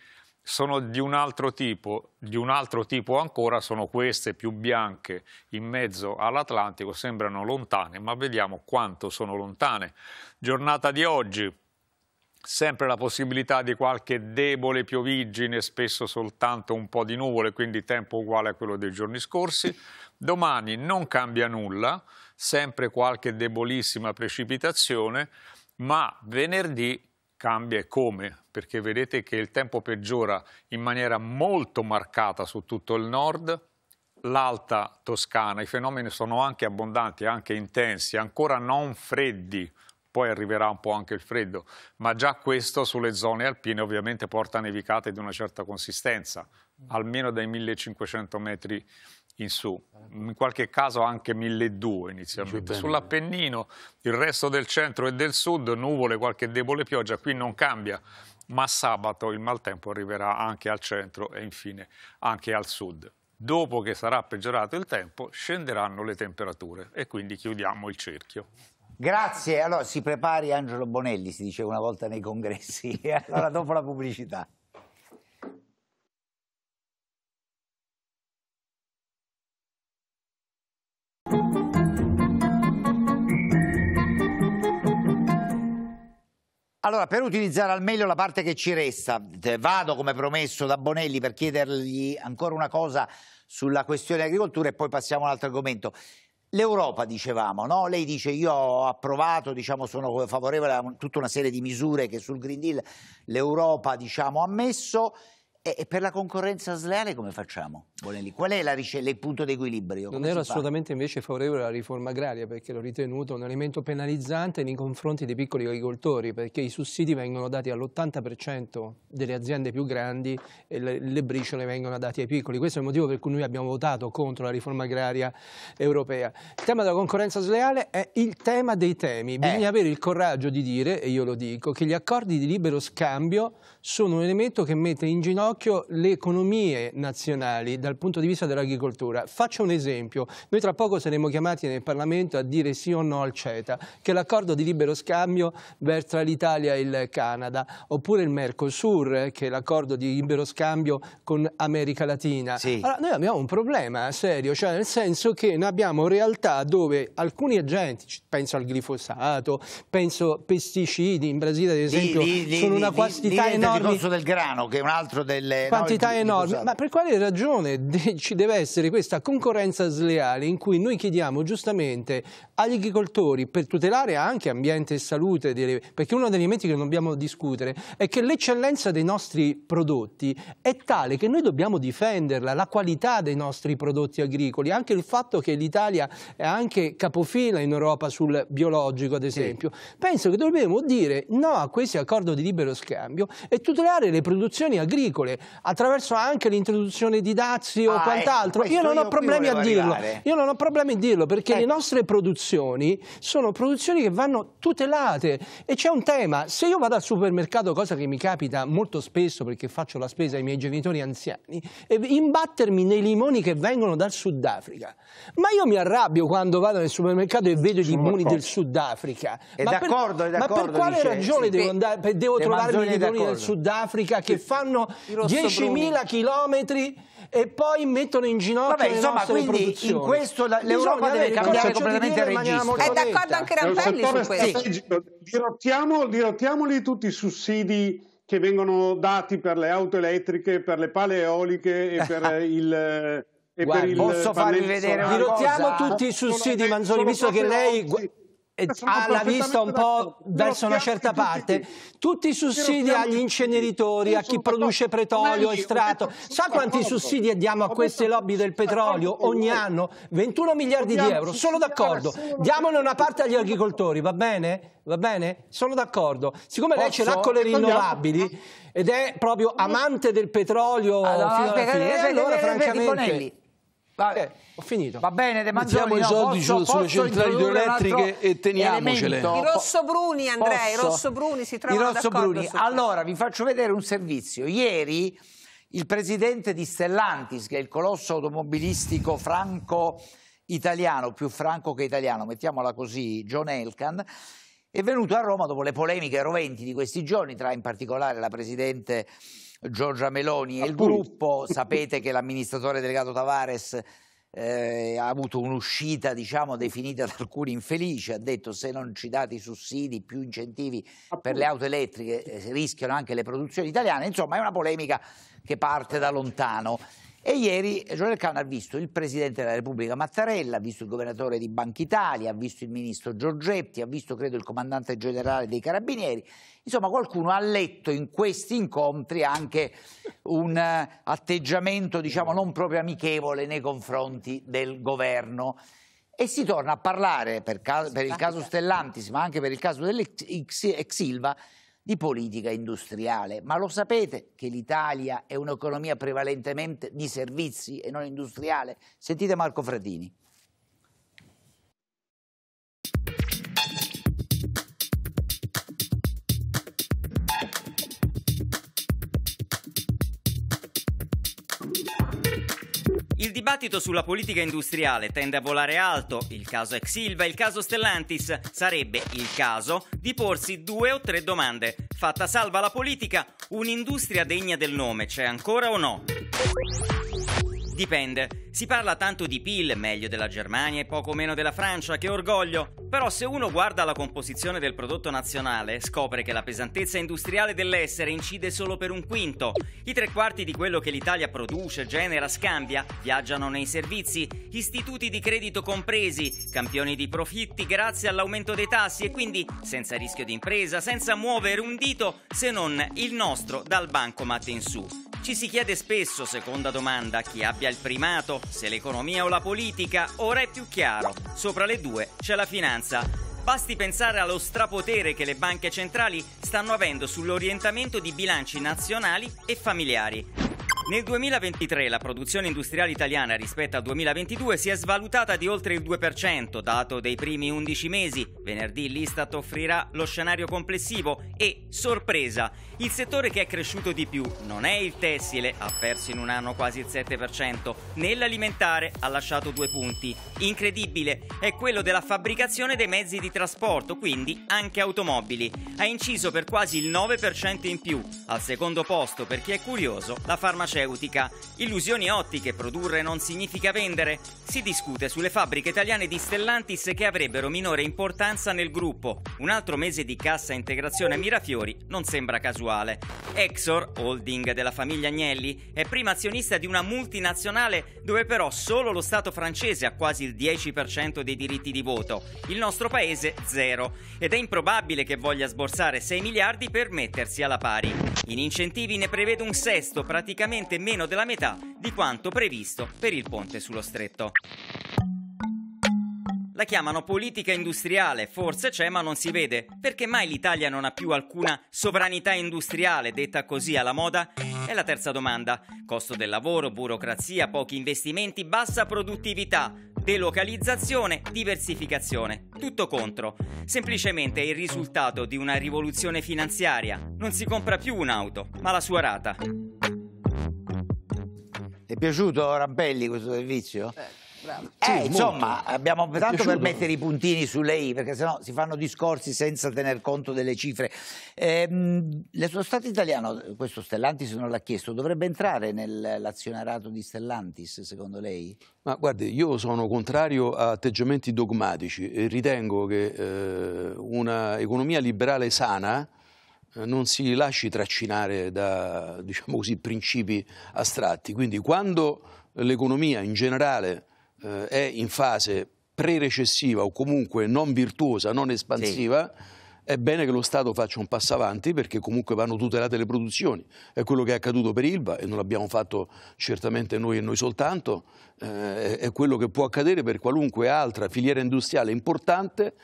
sono di un altro tipo, di un altro tipo ancora sono queste più bianche in mezzo all'Atlantico, sembrano lontane, ma vediamo quanto sono lontane. Giornata di oggi, sempre la possibilità di qualche debole piovigine, spesso soltanto un po' di nuvole, quindi tempo uguale a quello dei giorni scorsi. Domani non cambia nulla, sempre qualche debolissima precipitazione, ma venerdì cambia e come, perché vedete che il tempo peggiora in maniera molto marcata su tutto il nord, l'alta Toscana, i fenomeni sono anche abbondanti, anche intensi, ancora non freddi, poi arriverà un po' anche il freddo, ma già questo sulle zone alpine ovviamente porta nevicate di una certa consistenza, almeno dai 1500 metri in su, in qualche caso anche 1200 inizialmente. Sull'Appennino, il resto del centro e del sud, nuvole, qualche debole pioggia, qui non cambia, ma sabato il maltempo arriverà anche al centro e infine anche al sud. Dopo che sarà peggiorato il tempo, scenderanno le temperature e quindi chiudiamo il cerchio. Grazie, allora si prepari Angelo Bonelli, si dice una volta nei congressi, allora dopo la pubblicità. Allora, per utilizzare al meglio la parte che ci resta, eh, vado come promesso da Bonelli per chiedergli ancora una cosa sulla questione agricoltura e poi passiamo un altro argomento. L'Europa, dicevamo, no? lei dice io ho approvato, diciamo, sono favorevole a tutta una serie di misure che sul Green Deal l'Europa diciamo, ha messo e per la concorrenza sleale come facciamo? Bonelli? Qual è il punto di equilibrio? Non ero assolutamente invece favorevole alla riforma agraria perché l'ho ritenuto un elemento penalizzante nei confronti dei piccoli agricoltori perché i sussidi vengono dati all'80% delle aziende più grandi e le, le briciole vengono date ai piccoli. Questo è il motivo per cui noi abbiamo votato contro la riforma agraria europea. Il tema della concorrenza sleale è il tema dei temi. Eh. Bisogna eh. avere il coraggio di dire, e io lo dico, che gli accordi di libero scambio sono un elemento che mette in ginocchio ginocchio le economie nazionali dal punto di vista dell'agricoltura. Faccio un esempio. Noi tra poco saremo chiamati nel Parlamento a dire sì o no al CETA, che è l'accordo di libero scambio tra l'Italia e il Canada, oppure il Mercosur, che è l'accordo di libero scambio con America Latina. Sì. Allora, noi abbiamo un problema serio, cioè nel senso che noi abbiamo realtà dove alcuni agenti, penso al glifosato, penso pesticidi, in Brasile ad esempio, di, di, sono una quantità enorme. Il costo del grano, che è un altro dei delle quantità no, enormi. Scusate. Ma per quale ragione ci deve essere questa concorrenza sleale in cui noi chiediamo giustamente agli agricoltori per tutelare anche ambiente e salute, perché uno degli elementi che dobbiamo discutere è che l'eccellenza dei nostri prodotti è tale che noi dobbiamo difenderla, la qualità dei nostri prodotti agricoli, anche il fatto che l'Italia è anche capofila in Europa sul biologico, ad esempio. Sì. Penso che dobbiamo dire no a questi accordi di libero scambio e tutelare le produzioni agricole attraverso anche l'introduzione di dazi ah, o eh, quant'altro. Io non ho problemi a dirlo. Arrivare. Io non ho problemi a dirlo perché ecco. le nostre produzioni produzioni sono produzioni che vanno tutelate e c'è un tema, se io vado al supermercato, cosa che mi capita molto spesso perché faccio la spesa ai miei genitori anziani, e imbattermi nei limoni che vengono dal Sudafrica, ma io mi arrabbio quando vado nel supermercato e vedo Sono gli limoni del Sudafrica. È ma, per, è ma per quale dice, ragione sì, devo, andare, devo trovarmi i limoni del Sudafrica che fanno 10.000 chilometri e poi mettono in ginocchio Vabbè, insomma, quindi in questo l'Europa deve cambiare completamente il registro. È d'accordo anche Rampelli su questo. Sì. Dirottiamo, dirottiamoli tutti i sussidi che vengono dati per le auto elettriche, per le pale eoliche e eh. per il... E Guarda, per il posso farvi vedere una Dirottiamo cosa? tutti i sussidi, Manzoni, visto che lei... Oggi eh, ah, ha la vista un po' verso una certa parte, tutti i sussidi agli inceneritori, a chi produce petrolio, estratto. Sa quanti sussidi diamo a queste lobby del petrolio ogni anno? 21 miliardi di euro, sono d'accordo. Diamone una parte agli agricoltori, va bene? Va bene? Sono d'accordo. Siccome lei ce l'ha con le rinnovabili ed è proprio amante del petrolio allora, fino alla fine, allora francamente... Va, eh, ho finito. Va bene, De Mangioni. Mettiamo no, i soldi posso, su, posso sulle centrali idroelettriche e teniamocele. Elemento. I rossobruni, Andrea, i rossobruni si trovano I rossobruni. Allora, vi faccio vedere un servizio. Ieri il presidente di Stellantis, che è il colosso automobilistico franco-italiano, più franco che italiano, mettiamola così, John Elkan, è venuto a Roma dopo le polemiche roventi di questi giorni, tra in particolare la presidente Giorgia Meloni e il gruppo. Sapete che l'amministratore delegato Tavares eh, ha avuto un'uscita, diciamo, definita da alcuni infelice, ha detto se non ci date i sussidi, più incentivi Appunto. per le auto elettriche, eh, rischiano anche le produzioni italiane. Insomma, è una polemica che parte da lontano. E ieri Giorgio Cano ha visto il Presidente della Repubblica Mattarella, ha visto il Governatore di Banca Italia, ha visto il Ministro Giorgetti, ha visto credo il Comandante Generale dei Carabinieri. Insomma qualcuno ha letto in questi incontri anche un eh, atteggiamento diciamo non proprio amichevole nei confronti del Governo. E si torna a parlare per, caso, per il caso Stellantis ma anche per il caso dell'Exilva ex di politica industriale. Ma lo sapete che l'Italia è un'economia prevalentemente di servizi e non industriale? Sentite Marco Fratini. dibattito sulla politica industriale tende a volare alto, il caso ex Silva, il caso Stellantis, sarebbe il caso di porsi due o tre domande. Fatta salva la politica, un'industria degna del nome c'è ancora o no? Dipende. Si parla tanto di PIL, meglio della Germania e poco meno della Francia, che orgoglio. Però se uno guarda la composizione del prodotto nazionale, scopre che la pesantezza industriale dell'essere incide solo per un quinto. I tre quarti di quello che l'Italia produce, genera, scambia, viaggiano nei servizi, istituti di credito compresi, campioni di profitti grazie all'aumento dei tassi e quindi senza rischio di impresa, senza muovere un dito se non il nostro dal bancomat in su. Ci si chiede spesso, seconda domanda, chi abbia il primato, se l'economia o la politica, ora è più chiaro. Sopra le due c'è la finanza. Basti pensare allo strapotere che le banche centrali stanno avendo sull'orientamento di bilanci nazionali e familiari. Nel 2023 la produzione industriale italiana rispetto al 2022 si è svalutata di oltre il 2%, dato dei primi 11 mesi. Venerdì l'Istat offrirà lo scenario complessivo e, sorpresa, il settore che è cresciuto di più non è il tessile, ha perso in un anno quasi il 7%, né l'alimentare, ha lasciato due punti. Incredibile è quello della fabbricazione dei mezzi di trasporto, quindi anche automobili. Ha inciso per quasi il 9% in più. Al secondo posto, per chi è curioso, la farmaceutica farmaceutica. Illusioni ottiche, produrre non significa vendere. Si discute sulle fabbriche italiane di Stellantis che avrebbero minore importanza nel gruppo. Un altro mese di cassa integrazione a Mirafiori non sembra casuale. Exor, holding della famiglia Agnelli, è prima azionista di una multinazionale dove però solo lo Stato francese ha quasi il 10% dei diritti di voto, il nostro paese zero, ed è improbabile che voglia sborsare 6 miliardi per mettersi alla pari. In incentivi ne prevede un sesto, praticamente leggermente meno della metà di quanto previsto per il ponte sullo stretto. La chiamano politica industriale, forse c'è ma non si vede, perché mai l'Italia non ha più alcuna sovranità industriale, detta così alla moda? È la terza domanda. Costo del lavoro, burocrazia, pochi investimenti, bassa produttività, delocalizzazione, diversificazione. Tutto contro. Semplicemente è il risultato di una rivoluzione finanziaria. Non si compra più un'auto, ma la sua rata. Ti è piaciuto Rabbelli questo servizio? Eh. Bravo. Eh, sì, insomma, molto. abbiamo tanto per mettere i puntini sulle i, perché sennò si fanno discorsi senza tener conto delle cifre. Eh, lo Stato italiano, questo Stellantis non l'ha chiesto, dovrebbe entrare nell'azionarato di Stellantis, secondo lei? Ma guardi, io sono contrario a atteggiamenti dogmatici e ritengo che eh, una economia liberale sana eh, non si lasci traccinare da diciamo così, principi astratti. Quindi quando l'economia in generale eh, è in fase pre-recessiva o comunque non virtuosa, non espansiva, sì. è bene che lo Stato faccia un passo avanti perché comunque vanno tutelate le produzioni. È quello che è accaduto per Ilva e non l'abbiamo fatto certamente noi e noi soltanto, eh, è quello che può accadere per qualunque altra filiera industriale importante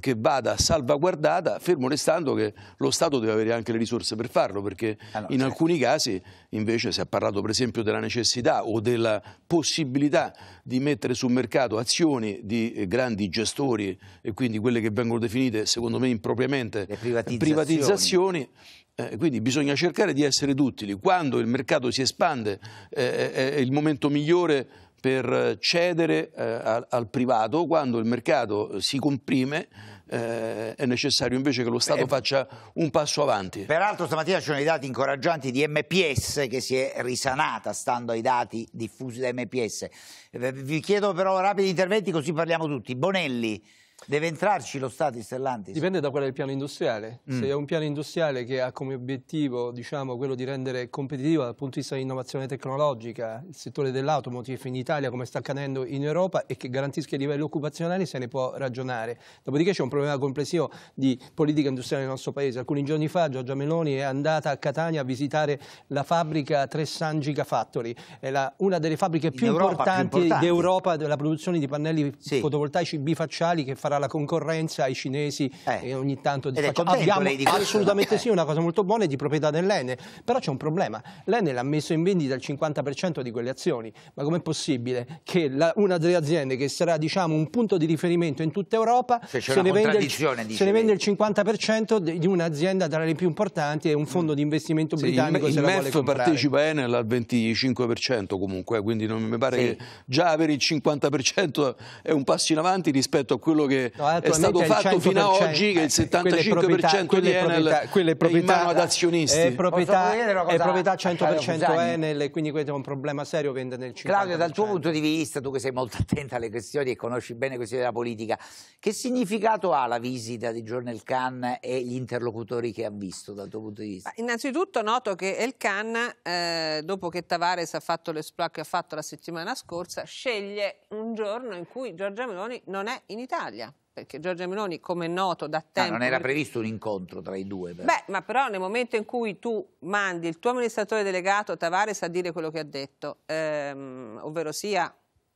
che vada salvaguardata, fermo restando che lo Stato deve avere anche le risorse per farlo, perché allora, ah, in certo. alcuni casi invece si è parlato per esempio della necessità o della possibilità di mettere sul mercato azioni di eh, grandi gestori e quindi quelle che vengono definite secondo me impropriamente le privatizzazioni, privatizzazioni eh, quindi bisogna cercare di essere duttili. Quando il mercato si espande eh, eh è il momento migliore per cedere eh, al, al, privato quando il mercato eh, si comprime eh, è necessario invece che lo Stato eh, faccia un passo avanti. Peraltro stamattina ci sono i dati incoraggianti di MPS che si è risanata stando ai dati diffusi da MPS. Eh, vi chiedo però rapidi interventi così parliamo tutti. Bonelli Deve entrarci lo Stato in Stellantis? Dipende da qual è il piano industriale. Mm. Se è un piano industriale che ha come obiettivo diciamo, quello di rendere competitivo dal punto di vista dell'innovazione tecnologica il settore dell'automotive in Italia come sta accadendo in Europa e che garantisca i livelli occupazionali se ne può ragionare. Dopodiché c'è un problema complessivo di politica industriale nel nostro Paese. Alcuni giorni fa Giorgia Meloni è andata a Catania a visitare la fabbrica Tressangica Factory. È la, una delle fabbriche più, importanti più importanti, d'Europa della produzione di pannelli sì. fotovoltaici bifacciali che farà sarà la concorrenza ai cinesi eh. e ogni tanto Ed è contento, abbiamo lei di assolutamente no? sì, una cosa molto buona è di proprietà dell'Enel però c'è un problema. l'Enel ha messo in vendita il 50% di quelle azioni, ma com'è possibile che la, una delle aziende che sarà diciamo un punto di riferimento in tutta Europa se, se, ne, vende il, se ne, vende il, 50% di un'azienda tra le più importanti e un fondo mm. di investimento britannico sì, il, se il la MEF partecipa Enel al 25% comunque, quindi non mi pare sì. che già avere il 50% è un passo in avanti rispetto a quello che no, è stato fatto fino ad oggi che il 75% eh, di Enel quelle proprietà, è in mano ad azionisti. È proprietà, è proprietà 100% ah, Enel, quindi questo è un problema serio che nel 50%. Claudio, dal tuo punto di vista, tu che sei molto attenta alle questioni e conosci bene le questioni della politica, che significato ha la visita di Journal Khan e gli interlocutori che ha visto dal tuo punto di vista? Ma innanzitutto noto che El Khan, eh, dopo che Tavares ha fatto l'esploit che ha fatto la settimana scorsa, sceglie un giorno in cui Giorgia Meloni non è in Italia perché Giorgia Meloni, come è noto, da ah, tempo... No, non era previsto un incontro tra i due. Però. Beh, ma però nel momento in cui tu mandi il tuo amministratore delegato Tavares a dire quello che ha detto, ehm, ovvero sia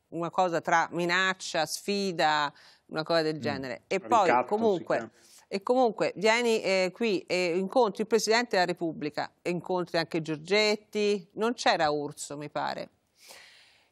una cosa tra minaccia, sfida, una cosa del mm. genere, mm. e Ricatto, poi comunque... Eh. E comunque vieni eh, qui e incontri il Presidente della Repubblica, incontri anche Giorgetti, non c'era Urso mi pare,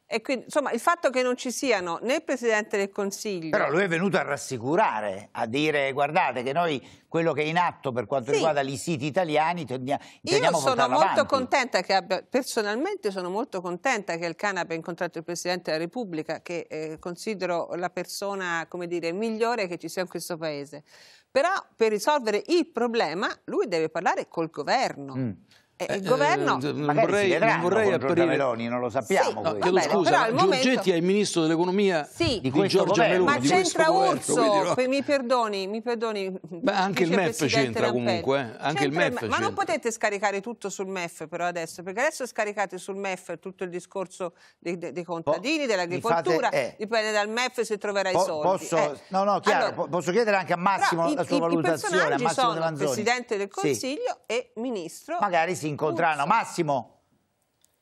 e quindi, insomma, il fatto che non ci siano né il Presidente del Consiglio... Però lui è venuto a rassicurare, a dire, guardate che noi quello che è in atto per quanto sì. riguarda gli siti italiani teniamo Io sono molto avanti. contenta che abbia, personalmente sono molto contenta che il Cana abbia incontrato il Presidente della Repubblica, che eh, considero la persona, come dire, migliore che ci sia in questo Paese. Però per risolvere il problema lui deve parlare col governo. Mm. Eh, eh, il governo eh, non vorrei, vedranno, non vorrei aprire Meloni, non lo sappiamo. Sì, no, bene, scusa, al Giorgetti è il ministro dell'economia sì, di, di Giorgia governo. Meloni. Ma c'entra Urso, governo, per, mi perdoni, mi perdoni. Beh, anche il MEF c'entra comunque. Eh, il MEF ma, ma non potete scaricare tutto sul MEF però adesso, perché adesso scaricate sul MEF tutto il discorso dei, dei, dei contadini, oh, dell'agricoltura, eh, dipende dal MEF se troverà po, i soldi. Posso, eh. no, no, chiaro, allora, posso chiedere anche a Massimo la sua valutazione. I personaggi sono Presidente del Consiglio e Ministro. Magari sì si incontrano. Uzza. Massimo?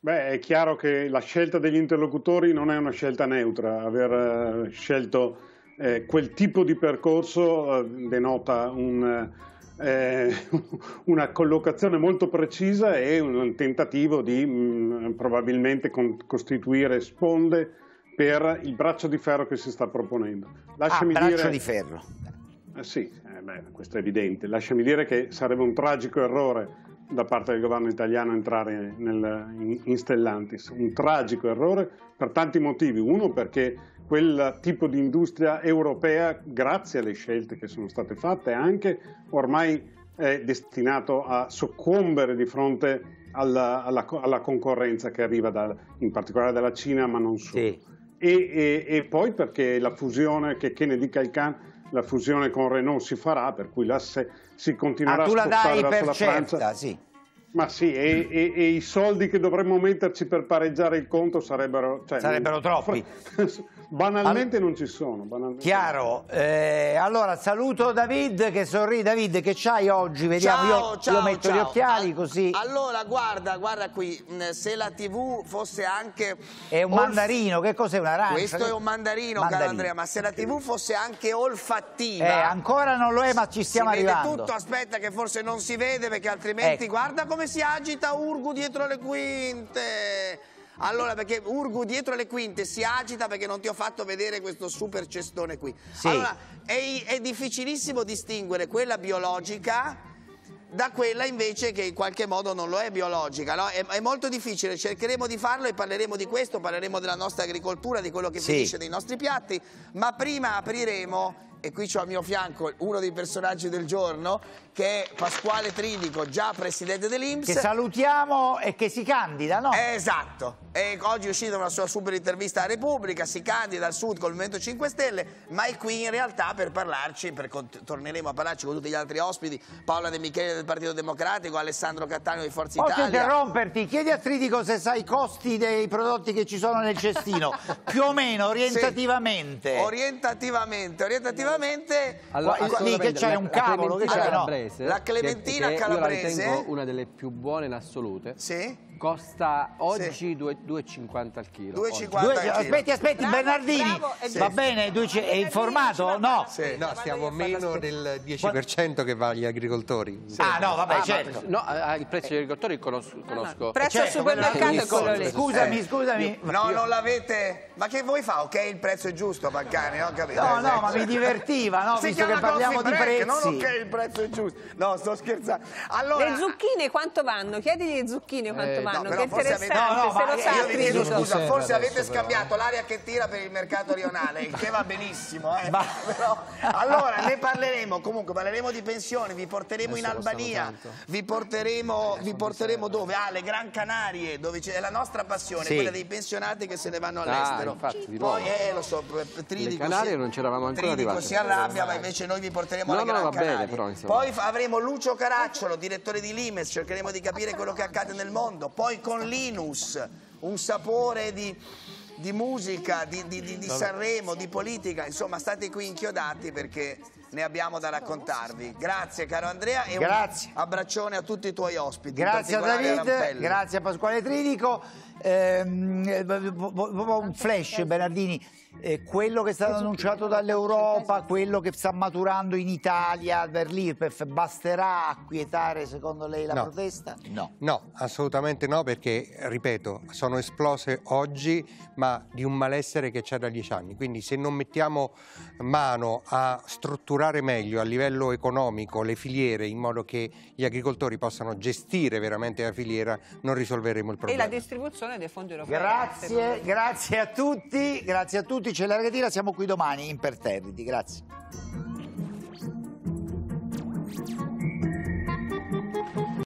Beh, è chiaro che la scelta degli interlocutori non è una scelta neutra. Aver eh, scelto eh, quel tipo di percorso eh, denota un, eh, una collocazione molto precisa e un tentativo di mh, mm, probabilmente con, costituire sponde per il braccio di ferro che si sta proponendo. Lasciami ah, braccio dire... di ferro. Eh, sì, eh, beh, questo è evidente. Lasciami dire che sarebbe un tragico errore da parte del governo italiano entrare nel, in, in Stellantis, un tragico errore per tanti motivi. Uno perché quel tipo di industria europea, grazie alle scelte che sono state fatte, anche ormai è destinato a soccombere di fronte alla, alla, alla concorrenza che arriva da, in particolare dalla Cina, ma non solo. Sì. E, e, e, poi perché la fusione, che, Kennedy Calcan la fusione con Renault si farà, per cui l'asse si continuerà ah, a spostare verso la certa, Francia. Sì. Ma sì, e, e, e, i soldi che dovremmo metterci per pareggiare il conto sarebbero... Cioè, sarebbero troppi. banalmente All... non ci sono. Chiaro. Eh, allora, saluto David che sorride. David, che c'hai oggi? Vediamo, ciao, io, ciao, io metto ciao. gli occhiali così... Allora, guarda, guarda qui, se la TV fosse anche... È un mandarino, che cos'è? Un'arancia? Questo è un mandarino, mandarino, caro Andrea, ma se la TV fosse anche olfattiva... Eh, ancora non lo è, ma ci stiamo si arrivando. Si vede tutto, aspetta che forse non si vede perché altrimenti... Ecco. Guarda come come si agita Urgu dietro le quinte. Allora, perché Urgu dietro le quinte si agita perché non ti ho fatto vedere questo super cestone qui. Sì. Allora, è, è difficilissimo distinguere quella biologica da quella invece che in qualche modo non lo è biologica. No? È, è, molto difficile, cercheremo di farlo e parleremo di questo, parleremo della nostra agricoltura, di quello che sì. finisce nei nostri piatti, ma prima apriremo e qui ho a mio fianco uno dei personaggi del giorno che è Pasquale Tridico, già presidente dell'Inps. Che salutiamo e che si candida, no? Esatto, e oggi è uscita una sua super intervista a Repubblica, si candida al Sud col Movimento 5 Stelle, ma è qui in realtà per parlarci, per torneremo a parlarci con tutti gli altri ospiti, Paola De Michele del Partito Democratico, Alessandro Cattaneo di Forza Posso Italia. Posso interromperti? Chiedi a Tridico se sa i costi dei prodotti che ci sono nel cestino, più o meno, orientativamente. Sì. orientativamente, orientativamente sicuramente allora, qua, assolutamente, che c'è un cavolo, la Clementina, calabrese, allora, calabrese. una delle più buone in assolute. Sì Costa oggi sì. 2,50 al chilo. 2,50 Aspetti, aspetti, bravo, Bernardini, bravo, sì. va bene, due, è informato? No. Sì, no, stiamo meno del 10% che va agli agricoltori. Ah no, vabbè, ah, certo. No, eh, il prezzo degli agricoltori conosco. Eh, conosco. No, prezzo eh, certo, al supermercato è quello lì. Scusami, scusami. No, non l'avete... Ma che vuoi fa? Ok, il prezzo è giusto, Baccani, ho capito. No, no, ma esatto. mi divertiva, no? Si Visto che parliamo di prezzi. Non ok, il prezzo è giusto. No, sto scherzando. Allora... Le zucchine quanto vanno? Chiedi le zucchine quanto eh, vanno. Giovanni, no, che interessante, avete... no, no, se lo sa. Io vi chiedo scusa, forse avete scambiato però... l'aria che tira per il mercato rionale, il che va benissimo. Eh. Ma... Però, allora, ne parleremo, comunque parleremo di pensioni, vi porteremo adesso in Albania, vi porteremo, vi porteremo dove? Ah, le Gran Canarie, dove c'è la nostra passione, sì. quella dei pensionati che se ne vanno ah, all'estero. Ah, Poi, eh, lo so, Tridico... Le Canarie non c'eravamo ancora arrivati. si arrabbia, ma invece noi vi porteremo alle Gran Canarie. Poi avremo Lucio Caracciolo, direttore di Limes, cercheremo di capire quello che accade nel mondo poi con Linus, un sapore di, di musica, di, di, di Sanremo, di politica, insomma state qui inchiodati perché ne abbiamo da raccontarvi. Grazie caro Andrea e grazie. un abbraccione a tutti i tuoi ospiti. Grazie a David, a grazie a Pasquale Tridico proprio ehm, un flash Bernardini, eh, quello che è stato annunciato dall'Europa, quello che sta maturando in Italia per l'IRPEF, basterà a quietare secondo lei la no. protesta? No. no, assolutamente no perché, ripeto, sono esplose oggi ma di un malessere che c'è da dieci anni, quindi se non mettiamo mano a strutturare meglio a livello economico le filiere in modo che gli agricoltori possano gestire veramente la filiera non risolveremo il problema. E la distribuzione gestione dei fondi europei. Grazie, grazie a tutti, grazie a tutti, c'è la regatina, siamo qui domani imperterriti, grazie.